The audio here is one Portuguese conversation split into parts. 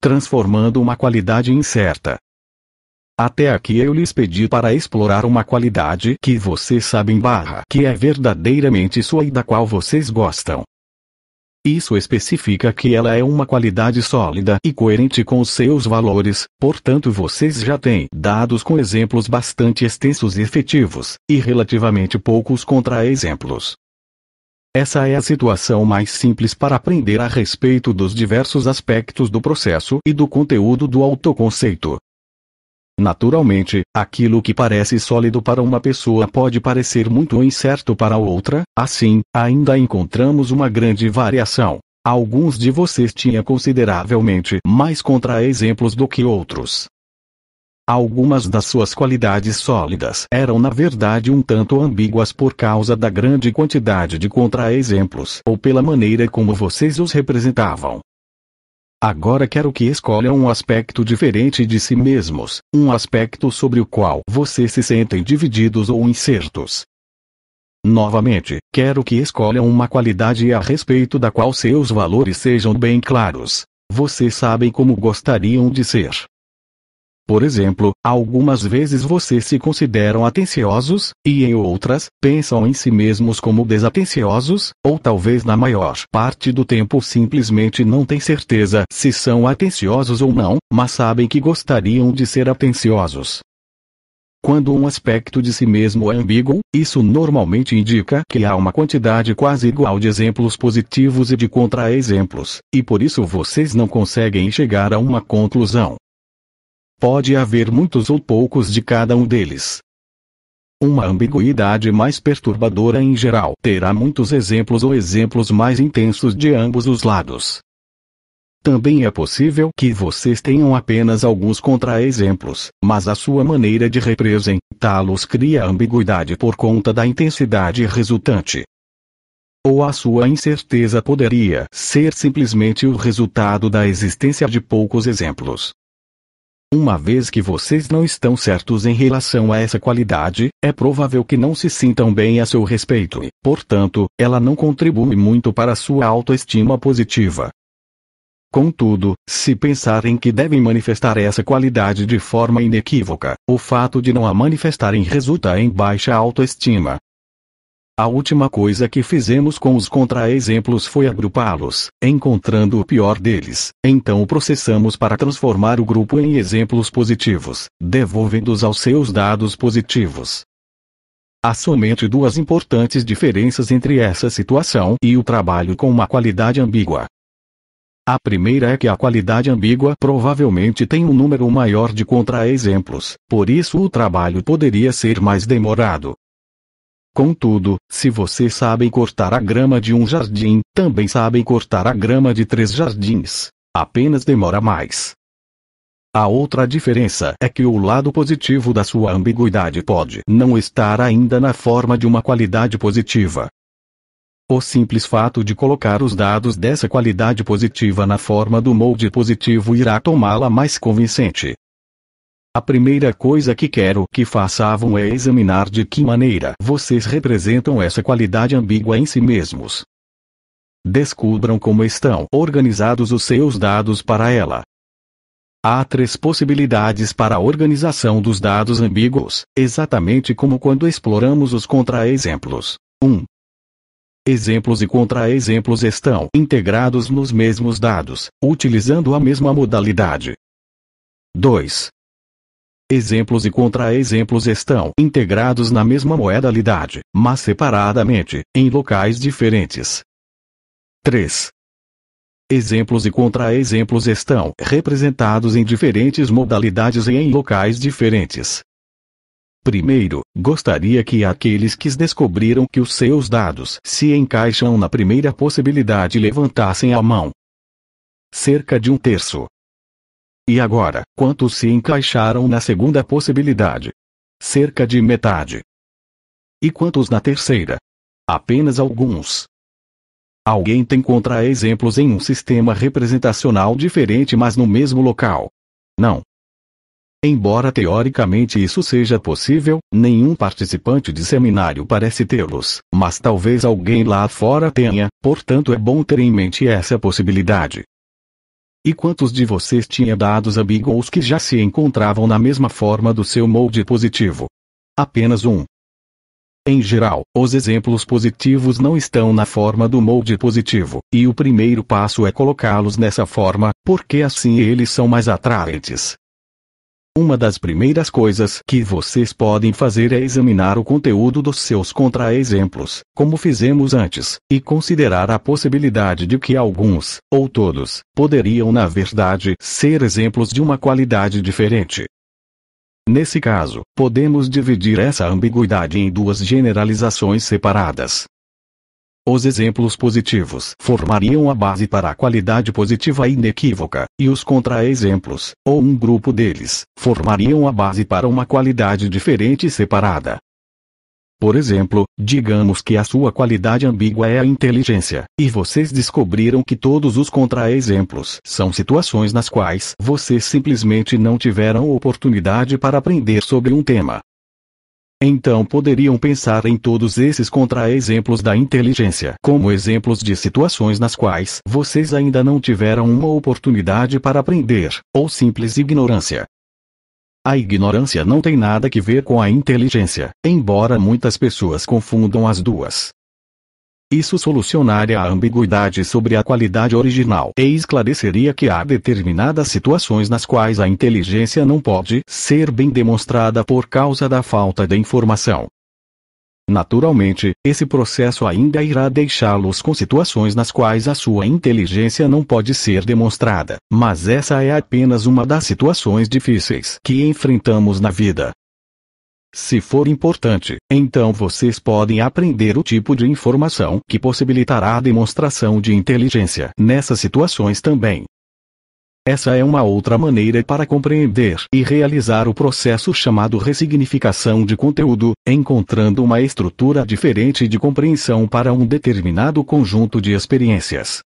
transformando uma qualidade incerta. Até aqui eu lhes pedi para explorar uma qualidade que vocês sabem barra que é verdadeiramente sua e da qual vocês gostam. Isso especifica que ela é uma qualidade sólida e coerente com os seus valores, portanto vocês já têm dados com exemplos bastante extensos e efetivos, e relativamente poucos contra-exemplos. Essa é a situação mais simples para aprender a respeito dos diversos aspectos do processo e do conteúdo do autoconceito. Naturalmente, aquilo que parece sólido para uma pessoa pode parecer muito incerto para outra, assim, ainda encontramos uma grande variação. Alguns de vocês tinham consideravelmente mais contra-exemplos do que outros. Algumas das suas qualidades sólidas eram na verdade um tanto ambíguas por causa da grande quantidade de contra-exemplos ou pela maneira como vocês os representavam. Agora quero que escolham um aspecto diferente de si mesmos, um aspecto sobre o qual vocês se sentem divididos ou incertos. Novamente, quero que escolham uma qualidade a respeito da qual seus valores sejam bem claros. Vocês sabem como gostariam de ser, por exemplo, algumas vezes vocês se consideram atenciosos, e em outras, pensam em si mesmos como desatenciosos, ou talvez na maior parte do tempo simplesmente não têm certeza se são atenciosos ou não, mas sabem que gostariam de ser atenciosos. Quando um aspecto de si mesmo é ambíguo, isso normalmente indica que há uma quantidade quase igual de exemplos positivos e de contra-exemplos, e por isso vocês não conseguem chegar a uma conclusão. Pode haver muitos ou poucos de cada um deles. Uma ambiguidade mais perturbadora em geral terá muitos exemplos ou exemplos mais intensos de ambos os lados. Também é possível que vocês tenham apenas alguns contra-exemplos, mas a sua maneira de representá-los cria ambiguidade por conta da intensidade resultante. Ou a sua incerteza poderia ser simplesmente o resultado da existência de poucos exemplos, uma vez que vocês não estão certos em relação a essa qualidade, é provável que não se sintam bem a seu respeito e, portanto, ela não contribui muito para sua autoestima positiva. Contudo, se pensarem que devem manifestar essa qualidade de forma inequívoca, o fato de não a manifestarem resulta em baixa autoestima, a última coisa que fizemos com os contra-exemplos foi agrupá-los, encontrando o pior deles, então o processamos para transformar o grupo em exemplos positivos, devolvendo-os aos seus dados positivos. Há somente duas importantes diferenças entre essa situação e o trabalho com uma qualidade ambígua. A primeira é que a qualidade ambígua provavelmente tem um número maior de contra-exemplos, por isso o trabalho poderia ser mais demorado, Contudo, se vocês sabem cortar a grama de um jardim, também sabem cortar a grama de três jardins. Apenas demora mais. A outra diferença é que o lado positivo da sua ambiguidade pode não estar ainda na forma de uma qualidade positiva. O simples fato de colocar os dados dessa qualidade positiva na forma do molde positivo irá tomá-la mais convincente, a primeira coisa que quero que façam é examinar de que maneira vocês representam essa qualidade ambígua em si mesmos. Descubram como estão organizados os seus dados para ela. Há três possibilidades para a organização dos dados ambíguos, exatamente como quando exploramos os contra-exemplos. 1. Exemplos e contra-exemplos estão integrados nos mesmos dados, utilizando a mesma modalidade. 2. Exemplos e contra-exemplos estão integrados na mesma modalidade, mas separadamente, em locais diferentes. 3. Exemplos e contra-exemplos estão representados em diferentes modalidades e em locais diferentes. Primeiro, gostaria que aqueles que descobriram que os seus dados se encaixam na primeira possibilidade levantassem a mão. Cerca de um terço e agora, quantos se encaixaram na segunda possibilidade? Cerca de metade. E quantos na terceira? Apenas alguns. Alguém tem contra-exemplos em um sistema representacional diferente, mas no mesmo local? Não. Embora teoricamente isso seja possível, nenhum participante de seminário parece tê-los, mas talvez alguém lá fora tenha, portanto é bom ter em mente essa possibilidade. E quantos de vocês tinha dados a Beagles que já se encontravam na mesma forma do seu molde positivo? Apenas um. Em geral, os exemplos positivos não estão na forma do molde positivo, e o primeiro passo é colocá-los nessa forma, porque assim eles são mais atraentes. Uma das primeiras coisas que vocês podem fazer é examinar o conteúdo dos seus contra-exemplos, como fizemos antes, e considerar a possibilidade de que alguns, ou todos, poderiam na verdade ser exemplos de uma qualidade diferente. Nesse caso, podemos dividir essa ambiguidade em duas generalizações separadas, os exemplos positivos formariam a base para a qualidade positiva inequívoca, e os contra-exemplos, ou um grupo deles, formariam a base para uma qualidade diferente e separada. Por exemplo, digamos que a sua qualidade ambígua é a inteligência, e vocês descobriram que todos os contra-exemplos são situações nas quais vocês simplesmente não tiveram oportunidade para aprender sobre um tema. Então poderiam pensar em todos esses contra-exemplos da inteligência como exemplos de situações nas quais vocês ainda não tiveram uma oportunidade para aprender, ou simples ignorância. A ignorância não tem nada que ver com a inteligência, embora muitas pessoas confundam as duas. Isso solucionaria a ambiguidade sobre a qualidade original e esclareceria que há determinadas situações nas quais a inteligência não pode ser bem demonstrada por causa da falta de informação. Naturalmente, esse processo ainda irá deixá-los com situações nas quais a sua inteligência não pode ser demonstrada, mas essa é apenas uma das situações difíceis que enfrentamos na vida. Se for importante, então vocês podem aprender o tipo de informação que possibilitará a demonstração de inteligência nessas situações também. Essa é uma outra maneira para compreender e realizar o processo chamado ressignificação de conteúdo, encontrando uma estrutura diferente de compreensão para um determinado conjunto de experiências.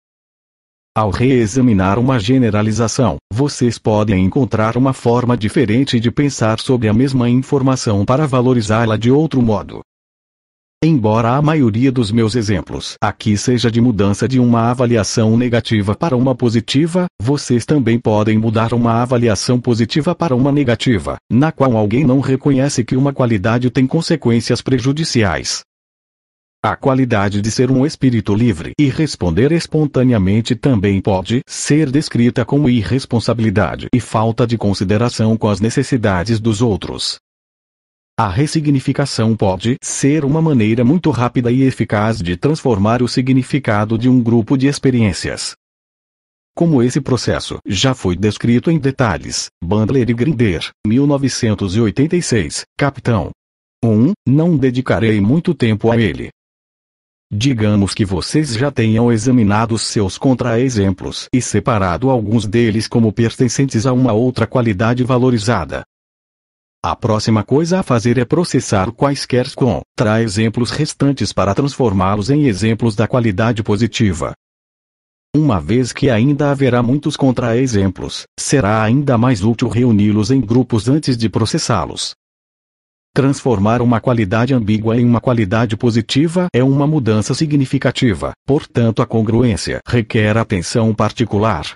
Ao reexaminar uma generalização, vocês podem encontrar uma forma diferente de pensar sobre a mesma informação para valorizá-la de outro modo. Embora a maioria dos meus exemplos aqui seja de mudança de uma avaliação negativa para uma positiva, vocês também podem mudar uma avaliação positiva para uma negativa, na qual alguém não reconhece que uma qualidade tem consequências prejudiciais. A qualidade de ser um espírito livre e responder espontaneamente também pode ser descrita como irresponsabilidade e falta de consideração com as necessidades dos outros. A ressignificação pode ser uma maneira muito rápida e eficaz de transformar o significado de um grupo de experiências. Como esse processo já foi descrito em detalhes, Bandler e Grinder, 1986, Capitão 1. Um, não dedicarei muito tempo a ele, Digamos que vocês já tenham examinado seus contra-exemplos e separado alguns deles como pertencentes a uma outra qualidade valorizada. A próxima coisa a fazer é processar quaisquer contra-exemplos restantes para transformá-los em exemplos da qualidade positiva. Uma vez que ainda haverá muitos contra-exemplos, será ainda mais útil reuni-los em grupos antes de processá-los. Transformar uma qualidade ambígua em uma qualidade positiva é uma mudança significativa, portanto, a congruência requer atenção particular.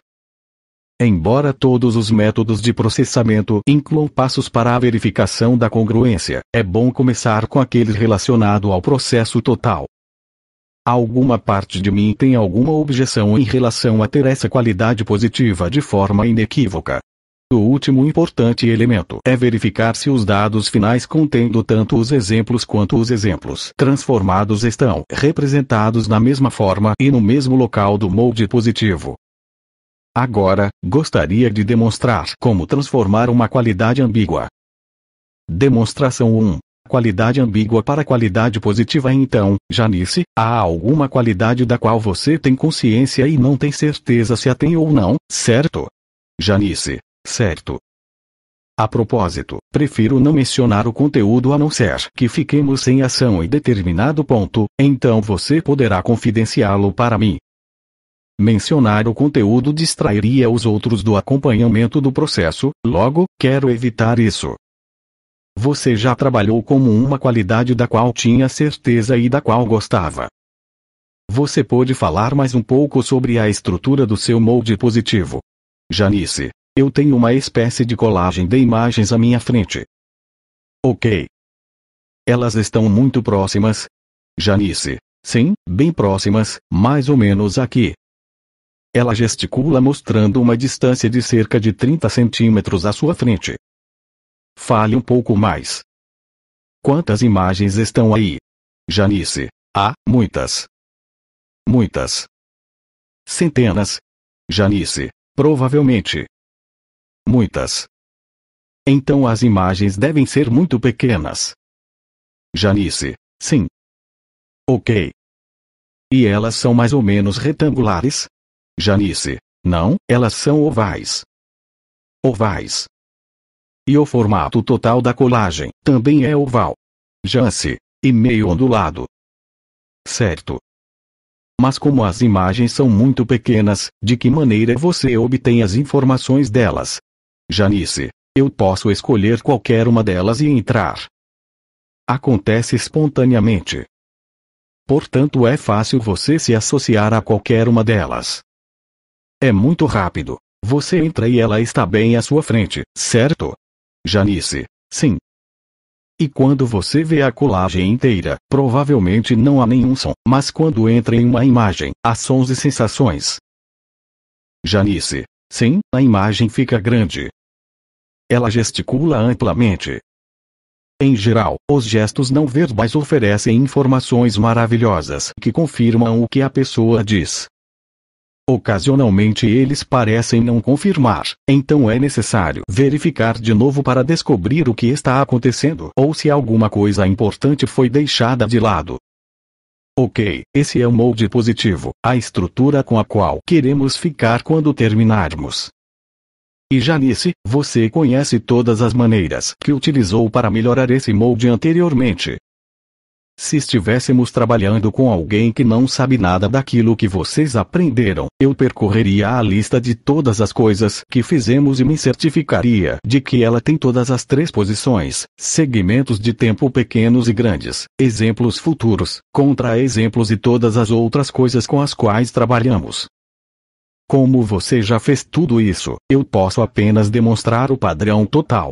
Embora todos os métodos de processamento incluam passos para a verificação da congruência, é bom começar com aquele relacionado ao processo total. Alguma parte de mim tem alguma objeção em relação a ter essa qualidade positiva de forma inequívoca. O último importante elemento é verificar se os dados finais contendo tanto os exemplos quanto os exemplos transformados estão representados na mesma forma e no mesmo local do molde positivo. Agora, gostaria de demonstrar como transformar uma qualidade ambígua. Demonstração 1. Qualidade ambígua para qualidade positiva Então, Janice, há alguma qualidade da qual você tem consciência e não tem certeza se a tem ou não, certo? Janice, Certo. A propósito, prefiro não mencionar o conteúdo a não ser que fiquemos sem ação em determinado ponto, então você poderá confidenciá-lo para mim. Mencionar o conteúdo distrairia os outros do acompanhamento do processo, logo, quero evitar isso. Você já trabalhou como uma qualidade da qual tinha certeza e da qual gostava. Você pode falar mais um pouco sobre a estrutura do seu molde positivo. Janice, eu tenho uma espécie de colagem de imagens à minha frente. Ok. Elas estão muito próximas. Janice, sim, bem próximas, mais ou menos aqui. Ela gesticula mostrando uma distância de cerca de 30 centímetros à sua frente. Fale um pouco mais. Quantas imagens estão aí? Janice. Há, ah, muitas. Muitas. Centenas. Janice. Provavelmente. Muitas. Então as imagens devem ser muito pequenas. Janice, sim. Ok. E elas são mais ou menos retangulares? Janice, não, elas são ovais. Ovais. E o formato total da colagem também é oval. Janice, e meio ondulado. Certo. Mas como as imagens são muito pequenas, de que maneira você obtém as informações delas, Janice, eu posso escolher qualquer uma delas e entrar. Acontece espontaneamente. Portanto, é fácil você se associar a qualquer uma delas. É muito rápido. Você entra e ela está bem à sua frente, certo? Janice, sim. E quando você vê a colagem inteira, provavelmente não há nenhum som, mas quando entra em uma imagem, há sons e sensações. Janice, Sim, a imagem fica grande. Ela gesticula amplamente. Em geral, os gestos não verbais oferecem informações maravilhosas que confirmam o que a pessoa diz. Ocasionalmente eles parecem não confirmar, então é necessário verificar de novo para descobrir o que está acontecendo ou se alguma coisa importante foi deixada de lado. Ok, esse é o molde positivo, a estrutura com a qual queremos ficar quando terminarmos. E Janice, você conhece todas as maneiras que utilizou para melhorar esse molde anteriormente. Se estivéssemos trabalhando com alguém que não sabe nada daquilo que vocês aprenderam, eu percorreria a lista de todas as coisas que fizemos e me certificaria de que ela tem todas as três posições, segmentos de tempo pequenos e grandes, exemplos futuros, contra-exemplos e todas as outras coisas com as quais trabalhamos. Como você já fez tudo isso, eu posso apenas demonstrar o padrão total,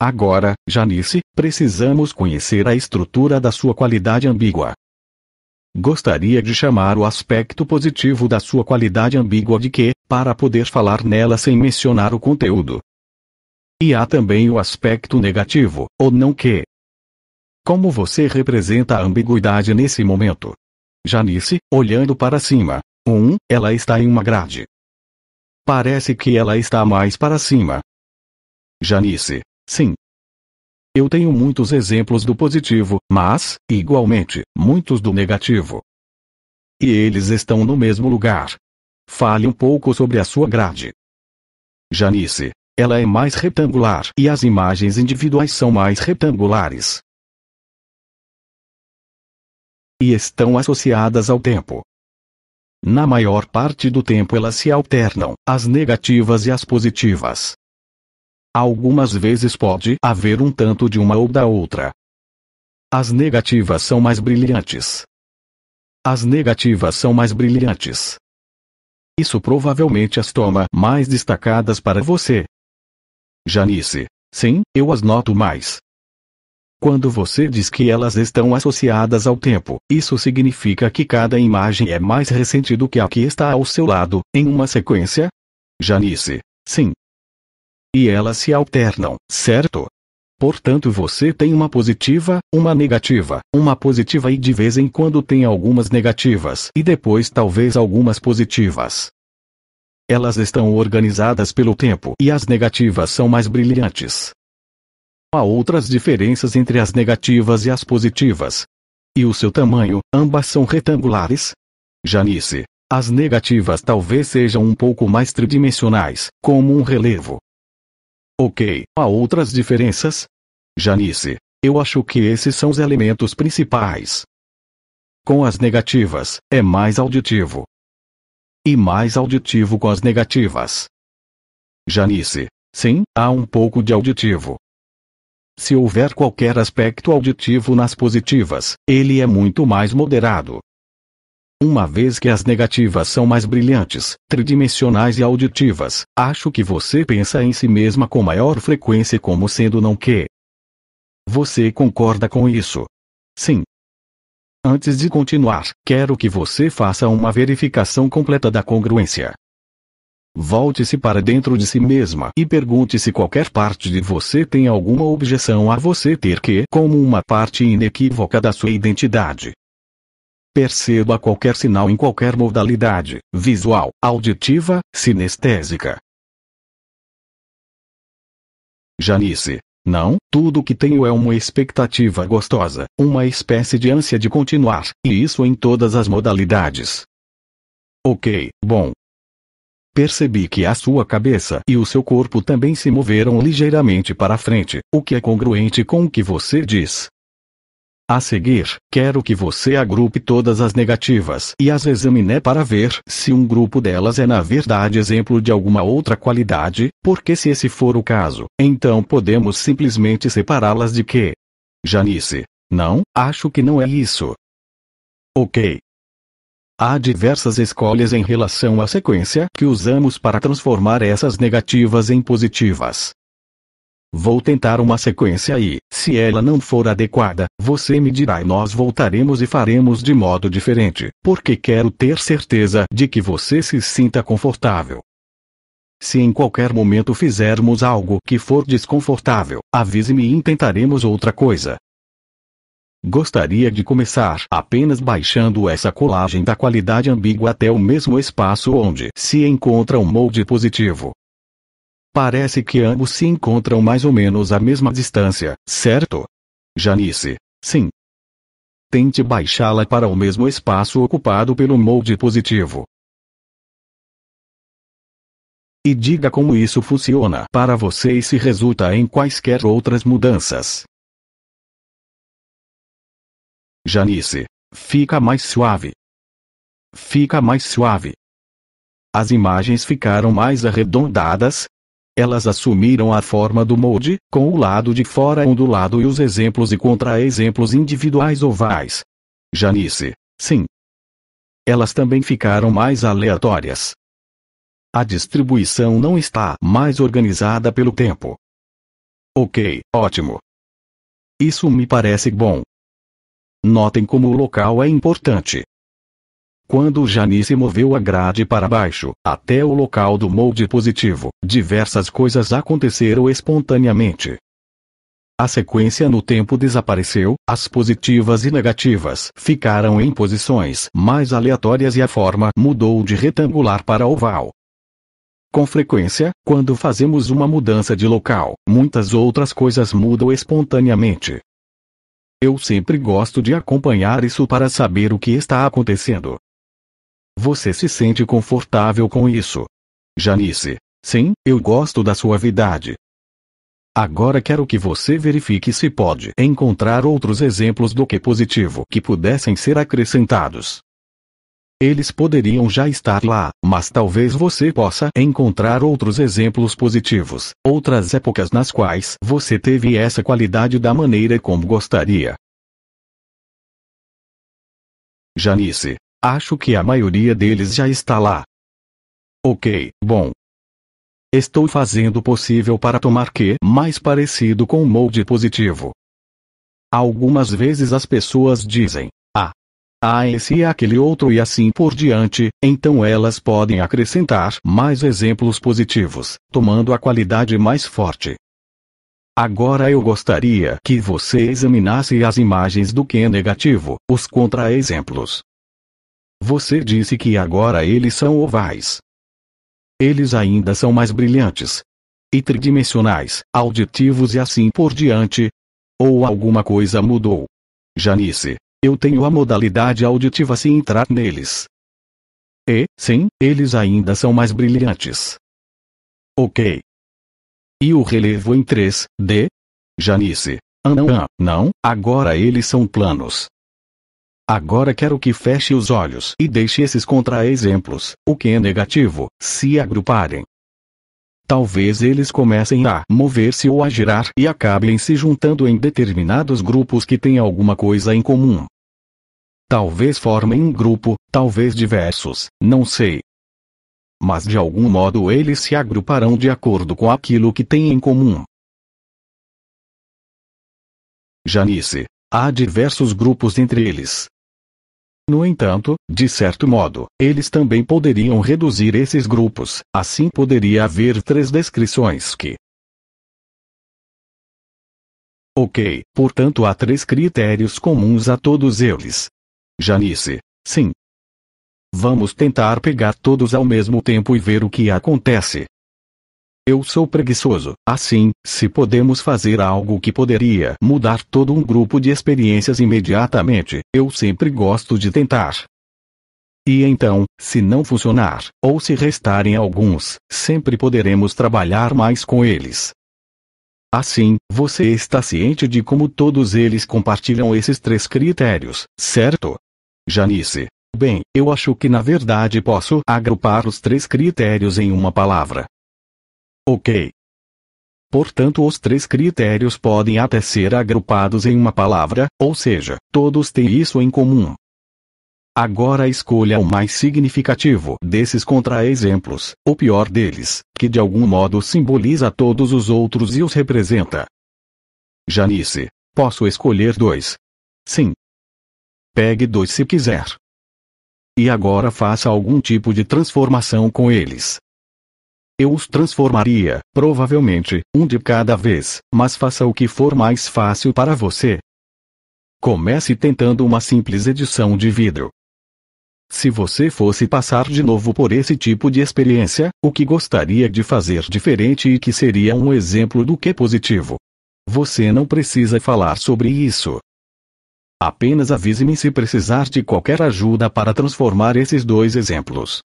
Agora, Janice, precisamos conhecer a estrutura da sua qualidade ambígua. Gostaria de chamar o aspecto positivo da sua qualidade ambígua de que, para poder falar nela sem mencionar o conteúdo. E há também o aspecto negativo, ou não que. Como você representa a ambiguidade nesse momento? Janice, olhando para cima. 1. Um, ela está em uma grade. Parece que ela está mais para cima. Janice, Sim. Eu tenho muitos exemplos do positivo, mas, igualmente, muitos do negativo. E eles estão no mesmo lugar. Fale um pouco sobre a sua grade. Janice, ela é mais retangular e as imagens individuais são mais retangulares. E estão associadas ao tempo. Na maior parte do tempo elas se alternam, as negativas e as positivas. Algumas vezes pode haver um tanto de uma ou da outra. As negativas são mais brilhantes. As negativas são mais brilhantes. Isso provavelmente as toma mais destacadas para você. Janice, sim, eu as noto mais. Quando você diz que elas estão associadas ao tempo, isso significa que cada imagem é mais recente do que a que está ao seu lado, em uma sequência? Janice, sim, e elas se alternam, certo? Portanto, você tem uma positiva, uma negativa, uma positiva e de vez em quando tem algumas negativas e depois talvez algumas positivas. Elas estão organizadas pelo tempo e as negativas são mais brilhantes. Há outras diferenças entre as negativas e as positivas. E o seu tamanho, ambas são retangulares? Janice, as negativas talvez sejam um pouco mais tridimensionais, como um relevo, Ok, há outras diferenças? Janice, eu acho que esses são os elementos principais. Com as negativas, é mais auditivo. E mais auditivo com as negativas. Janice, sim, há um pouco de auditivo. Se houver qualquer aspecto auditivo nas positivas, ele é muito mais moderado. Uma vez que as negativas são mais brilhantes, tridimensionais e auditivas, acho que você pensa em si mesma com maior frequência como sendo não que. Você concorda com isso? Sim. Antes de continuar, quero que você faça uma verificação completa da congruência. Volte-se para dentro de si mesma e pergunte se qualquer parte de você tem alguma objeção a você ter que como uma parte inequívoca da sua identidade. Perceba qualquer sinal em qualquer modalidade, visual, auditiva, sinestésica. Janice. Não, tudo o que tenho é uma expectativa gostosa, uma espécie de ânsia de continuar, e isso em todas as modalidades. Ok, bom. Percebi que a sua cabeça e o seu corpo também se moveram ligeiramente para frente, o que é congruente com o que você diz. A seguir, quero que você agrupe todas as negativas e as examine para ver se um grupo delas é na verdade exemplo de alguma outra qualidade, porque se esse for o caso, então podemos simplesmente separá-las de quê? Janice, não, acho que não é isso. Ok. Há diversas escolhas em relação à sequência que usamos para transformar essas negativas em positivas. Vou tentar uma sequência e, se ela não for adequada, você me dirá e nós voltaremos e faremos de modo diferente, porque quero ter certeza de que você se sinta confortável. Se em qualquer momento fizermos algo que for desconfortável, avise-me e intentaremos outra coisa. Gostaria de começar apenas baixando essa colagem da qualidade ambígua até o mesmo espaço onde se encontra o um molde positivo, Parece que ambos se encontram mais ou menos à mesma distância, certo? Janice, sim. Tente baixá-la para o mesmo espaço ocupado pelo molde positivo. E diga como isso funciona para você e se resulta em quaisquer outras mudanças. Janice, fica mais suave. Fica mais suave. As imagens ficaram mais arredondadas, elas assumiram a forma do molde, com o lado de fora ondulado e os exemplos e contra-exemplos individuais ovais. Janice, sim. Elas também ficaram mais aleatórias. A distribuição não está mais organizada pelo tempo. Ok, ótimo. Isso me parece bom. Notem como o local é importante. Quando Janice moveu a grade para baixo, até o local do molde positivo, diversas coisas aconteceram espontaneamente. A sequência no tempo desapareceu, as positivas e negativas ficaram em posições mais aleatórias e a forma mudou de retangular para oval. Com frequência, quando fazemos uma mudança de local, muitas outras coisas mudam espontaneamente. Eu sempre gosto de acompanhar isso para saber o que está acontecendo. Você se sente confortável com isso? Janice, sim, eu gosto da suavidade. Agora quero que você verifique se pode encontrar outros exemplos do que positivo que pudessem ser acrescentados. Eles poderiam já estar lá, mas talvez você possa encontrar outros exemplos positivos, outras épocas nas quais você teve essa qualidade da maneira como gostaria. Janice, Acho que a maioria deles já está lá. Ok, bom. Estou fazendo o possível para tomar que mais parecido com o molde positivo. Algumas vezes as pessoas dizem, ah, ah, esse e é aquele outro e assim por diante, então elas podem acrescentar mais exemplos positivos, tomando a qualidade mais forte. Agora eu gostaria que você examinasse as imagens do que é negativo, os contra-exemplos, você disse que agora eles são ovais. Eles ainda são mais brilhantes. E tridimensionais, auditivos e assim por diante. Ou alguma coisa mudou. Janice, eu tenho a modalidade auditiva se entrar neles. E, sim, eles ainda são mais brilhantes. Ok. E o relevo em 3D? Janice. Ah, não, ah, não, agora eles são planos. Agora quero que feche os olhos e deixe esses contra-exemplos, o que é negativo, se agruparem. Talvez eles comecem a mover-se ou a girar e acabem se juntando em determinados grupos que têm alguma coisa em comum. Talvez formem um grupo, talvez diversos, não sei. Mas de algum modo eles se agruparão de acordo com aquilo que têm em comum. Janice, há diversos grupos entre eles. No entanto, de certo modo, eles também poderiam reduzir esses grupos, assim poderia haver três descrições que, Ok, portanto há três critérios comuns a todos eles. Janice. Sim. Vamos tentar pegar todos ao mesmo tempo e ver o que acontece. Eu sou preguiçoso. Assim, se podemos fazer algo que poderia mudar todo um grupo de experiências imediatamente, eu sempre gosto de tentar. E então, se não funcionar, ou se restarem alguns, sempre poderemos trabalhar mais com eles. Assim, você está ciente de como todos eles compartilham esses três critérios, certo? Janice. Bem, eu acho que na verdade posso agrupar os três critérios em uma palavra. Ok. Portanto, os três critérios podem até ser agrupados em uma palavra, ou seja, todos têm isso em comum. Agora escolha o mais significativo desses contra-exemplos, o pior deles, que de algum modo simboliza todos os outros e os representa. Janice, posso escolher dois? Sim. Pegue dois se quiser. E agora faça algum tipo de transformação com eles. Eu os transformaria, provavelmente, um de cada vez, mas faça o que for mais fácil para você. Comece tentando uma simples edição de vidro. Se você fosse passar de novo por esse tipo de experiência, o que gostaria de fazer diferente e que seria um exemplo do que positivo? Você não precisa falar sobre isso. Apenas avise-me se precisar de qualquer ajuda para transformar esses dois exemplos.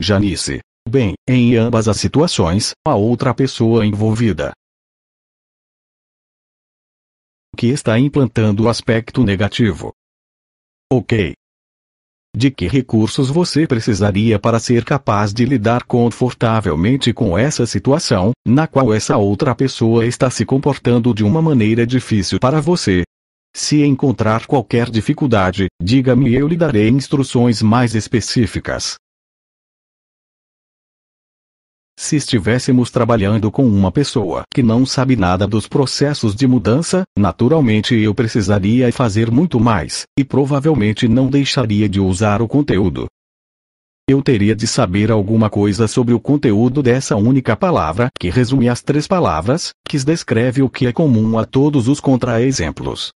Janice, bem, em ambas as situações, a outra pessoa envolvida que está implantando o aspecto negativo. Ok. De que recursos você precisaria para ser capaz de lidar confortavelmente com essa situação, na qual essa outra pessoa está se comportando de uma maneira difícil para você? Se encontrar qualquer dificuldade, diga-me e eu lhe darei instruções mais específicas. Se estivéssemos trabalhando com uma pessoa que não sabe nada dos processos de mudança, naturalmente eu precisaria fazer muito mais, e provavelmente não deixaria de usar o conteúdo. Eu teria de saber alguma coisa sobre o conteúdo dessa única palavra que resume as três palavras, que descreve o que é comum a todos os contrar-exemplos.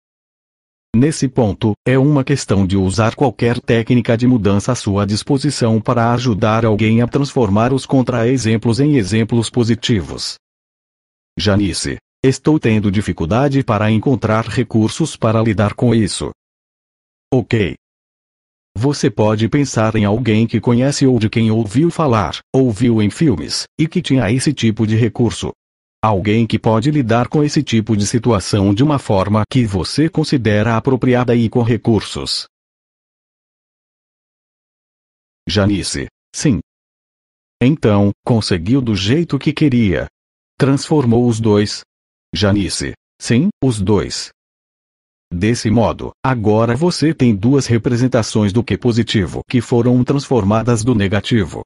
Nesse ponto, é uma questão de usar qualquer técnica de mudança à sua disposição para ajudar alguém a transformar os contra-exemplos em exemplos positivos. Janice, estou tendo dificuldade para encontrar recursos para lidar com isso. Ok. Você pode pensar em alguém que conhece ou de quem ouviu falar, ou viu em filmes, e que tinha esse tipo de recurso. Alguém que pode lidar com esse tipo de situação de uma forma que você considera apropriada e com recursos. Janice. Sim. Então, conseguiu do jeito que queria. Transformou os dois. Janice. Sim, os dois. Desse modo, agora você tem duas representações do que positivo que foram transformadas do negativo.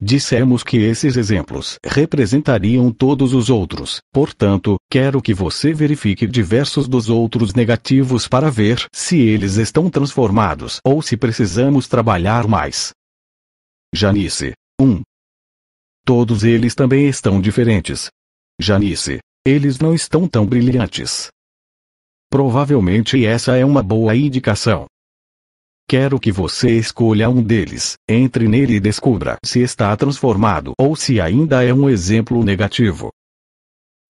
Dissemos que esses exemplos representariam todos os outros, portanto, quero que você verifique diversos dos outros negativos para ver se eles estão transformados ou se precisamos trabalhar mais. Janice. 1. Todos eles também estão diferentes. Janice. Eles não estão tão brilhantes. Provavelmente essa é uma boa indicação. Quero que você escolha um deles, entre nele e descubra se está transformado ou se ainda é um exemplo negativo.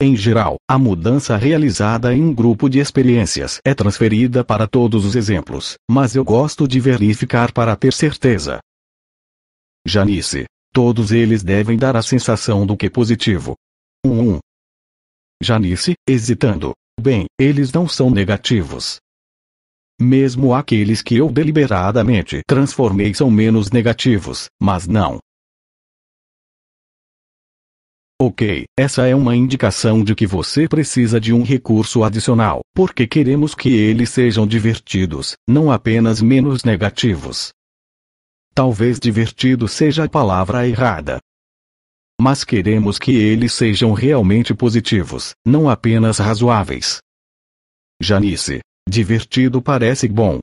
Em geral, a mudança realizada em um grupo de experiências é transferida para todos os exemplos, mas eu gosto de verificar para ter certeza. Janice, todos eles devem dar a sensação do que é positivo. 1. Um, um. Janice, hesitando. Bem, eles não são negativos. Mesmo aqueles que eu deliberadamente transformei são menos negativos, mas não. Ok, essa é uma indicação de que você precisa de um recurso adicional, porque queremos que eles sejam divertidos, não apenas menos negativos. Talvez divertido seja a palavra errada. Mas queremos que eles sejam realmente positivos, não apenas razoáveis. Janice, Divertido parece bom.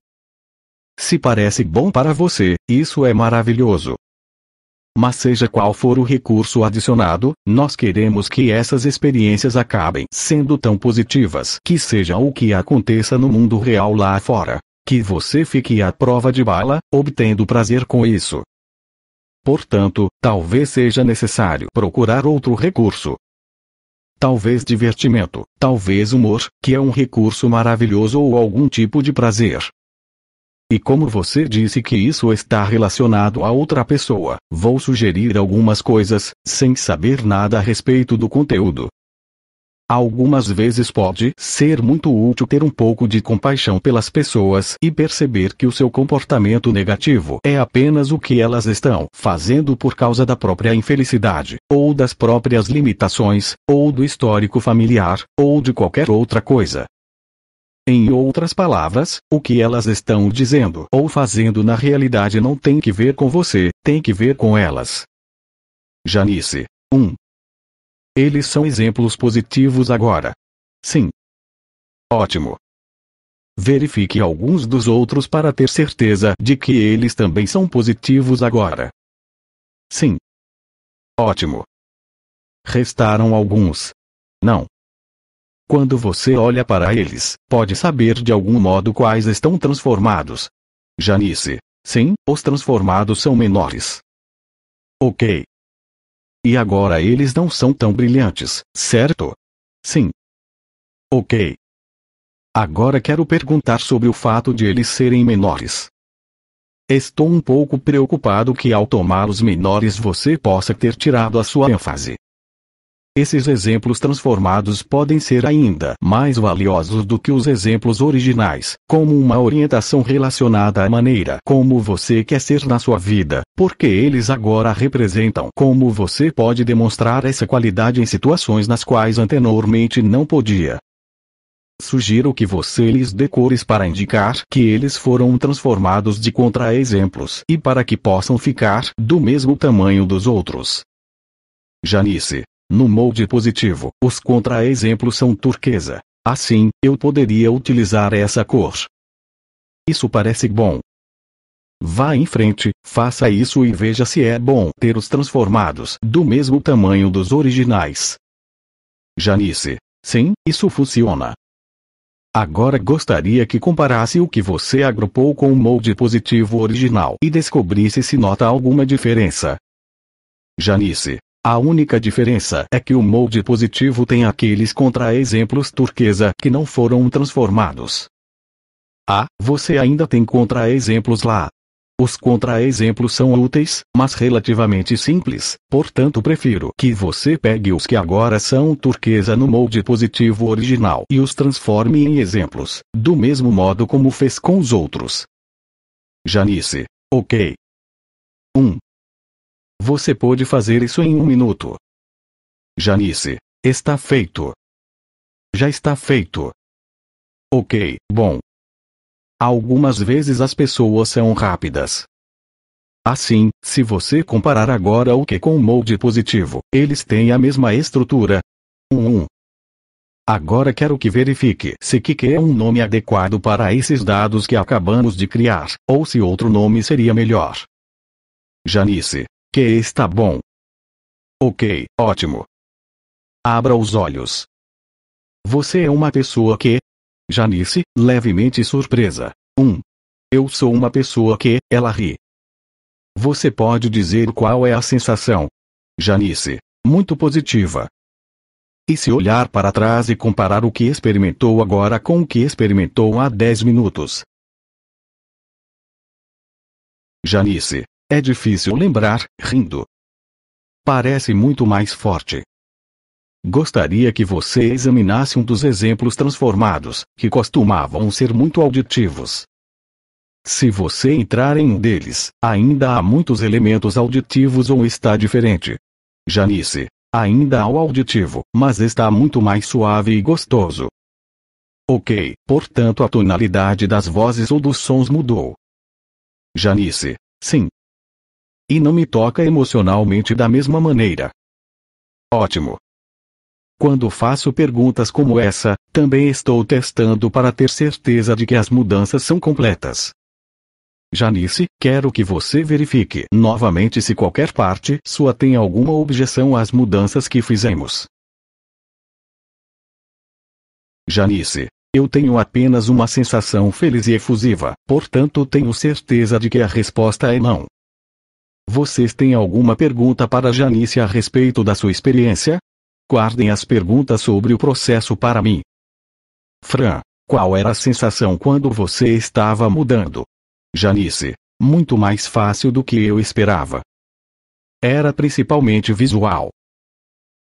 Se parece bom para você, isso é maravilhoso. Mas seja qual for o recurso adicionado, nós queremos que essas experiências acabem sendo tão positivas que seja o que aconteça no mundo real lá fora, que você fique à prova de bala, obtendo prazer com isso. Portanto, talvez seja necessário procurar outro recurso, talvez divertimento, talvez humor, que é um recurso maravilhoso ou algum tipo de prazer. E como você disse que isso está relacionado a outra pessoa, vou sugerir algumas coisas, sem saber nada a respeito do conteúdo. Algumas vezes pode ser muito útil ter um pouco de compaixão pelas pessoas e perceber que o seu comportamento negativo é apenas o que elas estão fazendo por causa da própria infelicidade, ou das próprias limitações, ou do histórico familiar, ou de qualquer outra coisa. Em outras palavras, o que elas estão dizendo ou fazendo na realidade não tem que ver com você, tem que ver com elas. Janice 1. Eles são exemplos positivos agora. Sim. Ótimo. Verifique alguns dos outros para ter certeza de que eles também são positivos agora. Sim. Ótimo. Restaram alguns. Não. Quando você olha para eles, pode saber de algum modo quais estão transformados. Janice, sim, os transformados são menores. Ok. E agora eles não são tão brilhantes, certo? Sim. Ok. Agora quero perguntar sobre o fato de eles serem menores. Estou um pouco preocupado que ao tomar os menores você possa ter tirado a sua ênfase. Esses exemplos transformados podem ser ainda mais valiosos do que os exemplos originais, como uma orientação relacionada à maneira como você quer ser na sua vida, porque eles agora representam como você pode demonstrar essa qualidade em situações nas quais anteriormente não podia. Sugiro que você lhes dê cores para indicar que eles foram transformados de contra-exemplos e para que possam ficar do mesmo tamanho dos outros. Janice, no molde positivo, os contra-exemplos são turquesa. Assim, eu poderia utilizar essa cor. Isso parece bom. Vá em frente, faça isso e veja se é bom ter os transformados do mesmo tamanho dos originais. Janice, sim, isso funciona. Agora gostaria que comparasse o que você agrupou com o molde positivo original e descobrisse se nota alguma diferença. Janice, a única diferença é que o molde positivo tem aqueles contra-exemplos turquesa que não foram transformados. Ah, você ainda tem contra-exemplos lá. Os contra-exemplos são úteis, mas relativamente simples, portanto prefiro que você pegue os que agora são turquesa no molde positivo original e os transforme em exemplos, do mesmo modo como fez com os outros. Janice. Ok. 1. Um. Você pode fazer isso em um minuto. Janice, está feito. Já está feito. Ok, bom. Algumas vezes as pessoas são rápidas. Assim, se você comparar agora o que com o molde positivo, eles têm a mesma estrutura. 1 um, 1. Um. Agora quero que verifique se que é um nome adequado para esses dados que acabamos de criar, ou se outro nome seria melhor. Janice, que está bom. Ok, ótimo. Abra os olhos. Você é uma pessoa que. Janice, levemente surpresa. 1. Um. Eu sou uma pessoa que. Ela ri. Você pode dizer qual é a sensação? Janice. Muito positiva. E se olhar para trás e comparar o que experimentou agora com o que experimentou há 10 minutos? Janice, é difícil lembrar, rindo. Parece muito mais forte. Gostaria que você examinasse um dos exemplos transformados, que costumavam ser muito auditivos. Se você entrar em um deles, ainda há muitos elementos auditivos ou está diferente. Janice, ainda há o auditivo, mas está muito mais suave e gostoso. Ok, portanto a tonalidade das vozes ou dos sons mudou. Janice, sim, e não me toca emocionalmente da mesma maneira. Ótimo. Quando faço perguntas como essa, também estou testando para ter certeza de que as mudanças são completas. Janice, quero que você verifique novamente se qualquer parte sua tem alguma objeção às mudanças que fizemos. Janice, eu tenho apenas uma sensação feliz e efusiva, portanto tenho certeza de que a resposta é não. Vocês têm alguma pergunta para Janice a respeito da sua experiência? Guardem as perguntas sobre o processo para mim. Fran, qual era a sensação quando você estava mudando? Janice, muito mais fácil do que eu esperava. Era principalmente visual.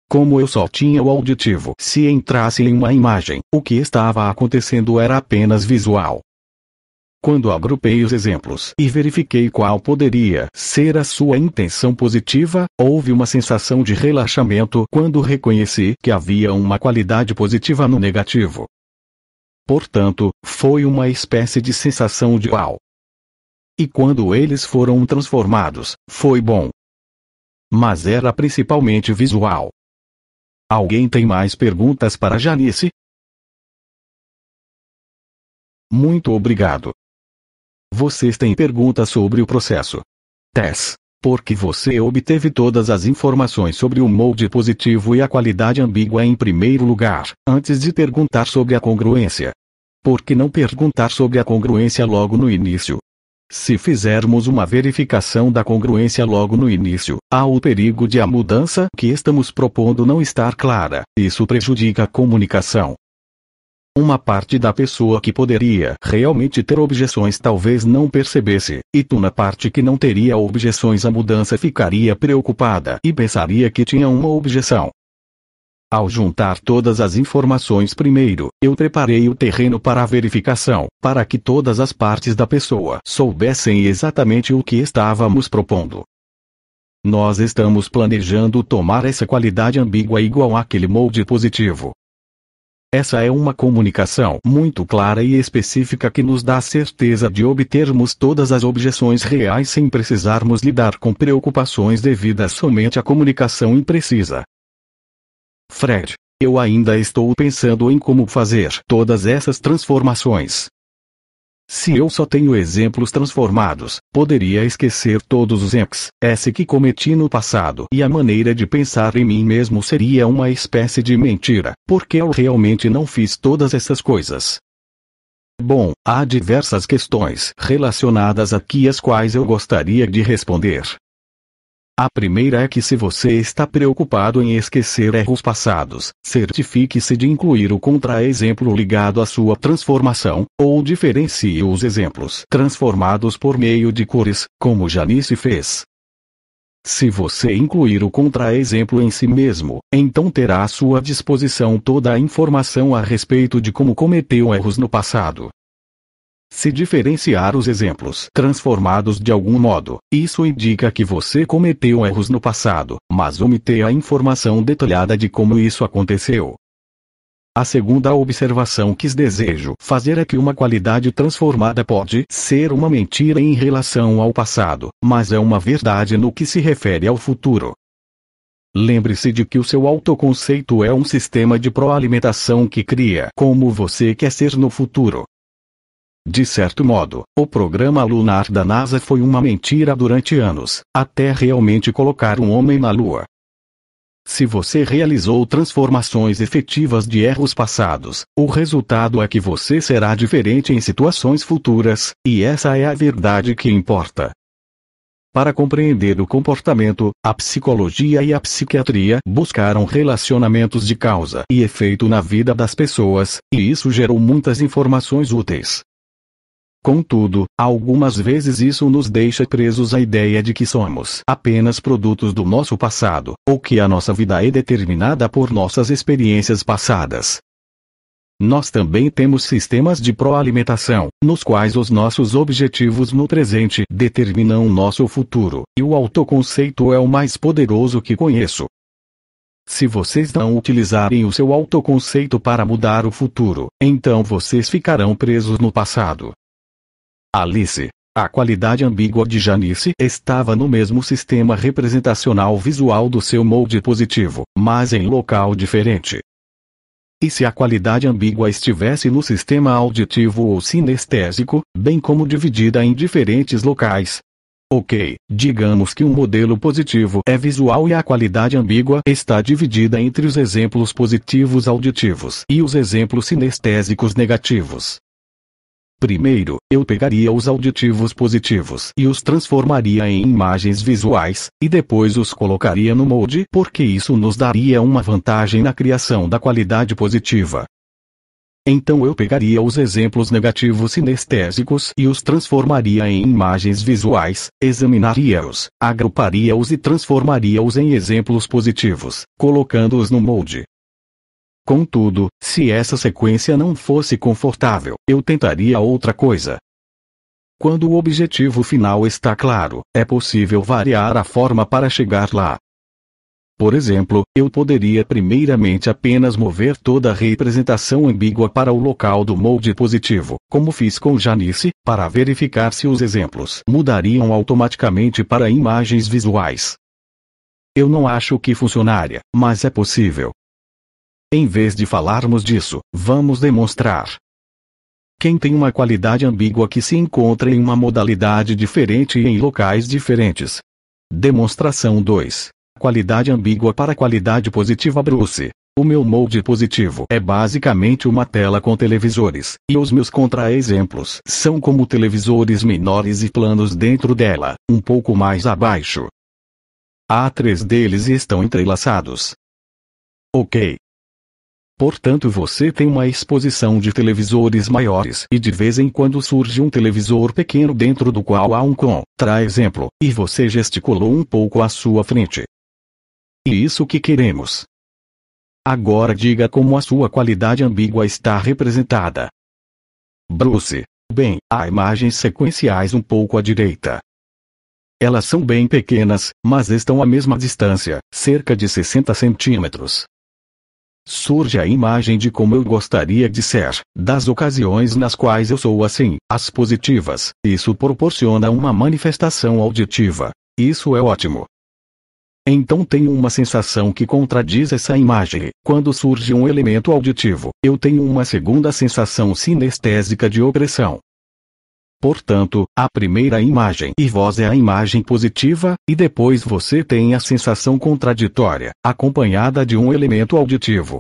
Como eu só tinha o auditivo, se entrasse em uma imagem, o que estava acontecendo era apenas visual. Quando agrupei os exemplos e verifiquei qual poderia ser a sua intenção positiva, houve uma sensação de relaxamento quando reconheci que havia uma qualidade positiva no negativo. Portanto, foi uma espécie de sensação de uau. E quando eles foram transformados, foi bom. Mas era principalmente visual. Alguém tem mais perguntas para Janice? Muito obrigado. Vocês têm perguntas sobre o processo. por Porque você obteve todas as informações sobre o molde positivo e a qualidade ambígua em primeiro lugar, antes de perguntar sobre a congruência. Por que não perguntar sobre a congruência logo no início? Se fizermos uma verificação da congruência logo no início, há o perigo de a mudança que estamos propondo não estar clara. Isso prejudica a comunicação. Uma parte da pessoa que poderia realmente ter objeções talvez não percebesse, e tu na parte que não teria objeções à mudança ficaria preocupada e pensaria que tinha uma objeção. Ao juntar todas as informações primeiro, eu preparei o terreno para a verificação, para que todas as partes da pessoa soubessem exatamente o que estávamos propondo. Nós estamos planejando tomar essa qualidade ambígua igual àquele molde positivo, essa é uma comunicação muito clara e específica que nos dá a certeza de obtermos todas as objeções reais sem precisarmos lidar com preocupações devidas somente à comunicação imprecisa. Fred, eu ainda estou pensando em como fazer todas essas transformações. Se eu só tenho exemplos transformados, poderia esquecer todos os ex s que cometi no passado e a maneira de pensar em mim mesmo seria uma espécie de mentira, porque eu realmente não fiz todas essas coisas. Bom, há diversas questões relacionadas aqui às quais eu gostaria de responder, a primeira é que se você está preocupado em esquecer erros passados, certifique-se de incluir o contra-exemplo ligado à sua transformação, ou diferencie os exemplos transformados por meio de cores, como Janice fez. Se você incluir o contra-exemplo em si mesmo, então terá à sua disposição toda a informação a respeito de como cometeu erros no passado, se diferenciar os exemplos transformados de algum modo, isso indica que você cometeu erros no passado, mas omitir a informação detalhada de como isso aconteceu. A segunda observação que desejo fazer é que uma qualidade transformada pode ser uma mentira em relação ao passado, mas é uma verdade no que se refere ao futuro. Lembre-se de que o seu autoconceito é um sistema de proalimentação que cria como você quer ser no futuro. De certo modo, o programa lunar da NASA foi uma mentira durante anos, até realmente colocar um homem na Lua. Se você realizou transformações efetivas de erros passados, o resultado é que você será diferente em situações futuras, e essa é a verdade que importa. Para compreender o comportamento, a psicologia e a psiquiatria buscaram relacionamentos de causa e efeito na vida das pessoas, e isso gerou muitas informações úteis. Contudo, algumas vezes isso nos deixa presos à ideia de que somos apenas produtos do nosso passado, ou que a nossa vida é determinada por nossas experiências passadas. Nós também temos sistemas de proalimentação, nos quais os nossos objetivos no presente determinam nosso futuro, e o autoconceito é o mais poderoso que conheço. Se vocês não utilizarem o seu autoconceito para mudar o futuro, então vocês ficarão presos no passado. Alice. A qualidade ambígua de Janice estava no mesmo sistema representacional visual do seu molde positivo, mas em local diferente. E se a qualidade ambígua estivesse no sistema auditivo ou sinestésico, bem como dividida em diferentes locais? Ok, digamos que um modelo positivo é visual e a qualidade ambígua está dividida entre os exemplos positivos auditivos e os exemplos sinestésicos negativos. Primeiro, eu pegaria os auditivos positivos e os transformaria em imagens visuais, e depois os colocaria no molde porque isso nos daria uma vantagem na criação da qualidade positiva. Então eu pegaria os exemplos negativos sinestésicos e os transformaria em imagens visuais, examinaria-os, agruparia-os e transformaria-os em exemplos positivos, colocando-os no molde. Contudo, se essa sequência não fosse confortável, eu tentaria outra coisa. Quando o objetivo final está claro, é possível variar a forma para chegar lá. Por exemplo, eu poderia primeiramente apenas mover toda a representação ambígua para o local do molde positivo, como fiz com Janice, para verificar se os exemplos mudariam automaticamente para imagens visuais. Eu não acho que funcionaria, mas é possível. Em vez de falarmos disso, vamos demonstrar. Quem tem uma qualidade ambígua que se encontra em uma modalidade diferente e em locais diferentes. Demonstração 2. Qualidade ambígua para qualidade positiva Bruce. O meu molde positivo é basicamente uma tela com televisores, e os meus contra-exemplos são como televisores menores e planos dentro dela, um pouco mais abaixo. Há três deles e estão entrelaçados. Ok, Portanto você tem uma exposição de televisores maiores e de vez em quando surge um televisor pequeno dentro do qual há um trai exemplo e você gesticulou um pouco à sua frente. E isso que queremos. Agora diga como a sua qualidade ambígua está representada. Bruce, bem, há imagens sequenciais um pouco à direita. Elas são bem pequenas, mas estão à mesma distância, cerca de 60 centímetros. Surge a imagem de como eu gostaria de ser, das ocasiões nas quais eu sou assim, as positivas. Isso proporciona uma manifestação auditiva. Isso é ótimo. Então tenho uma sensação que contradiz essa imagem. Quando surge um elemento auditivo, eu tenho uma segunda sensação sinestésica de opressão. Portanto, a primeira imagem e voz é a imagem positiva, e depois você tem a sensação contraditória, acompanhada de um elemento auditivo.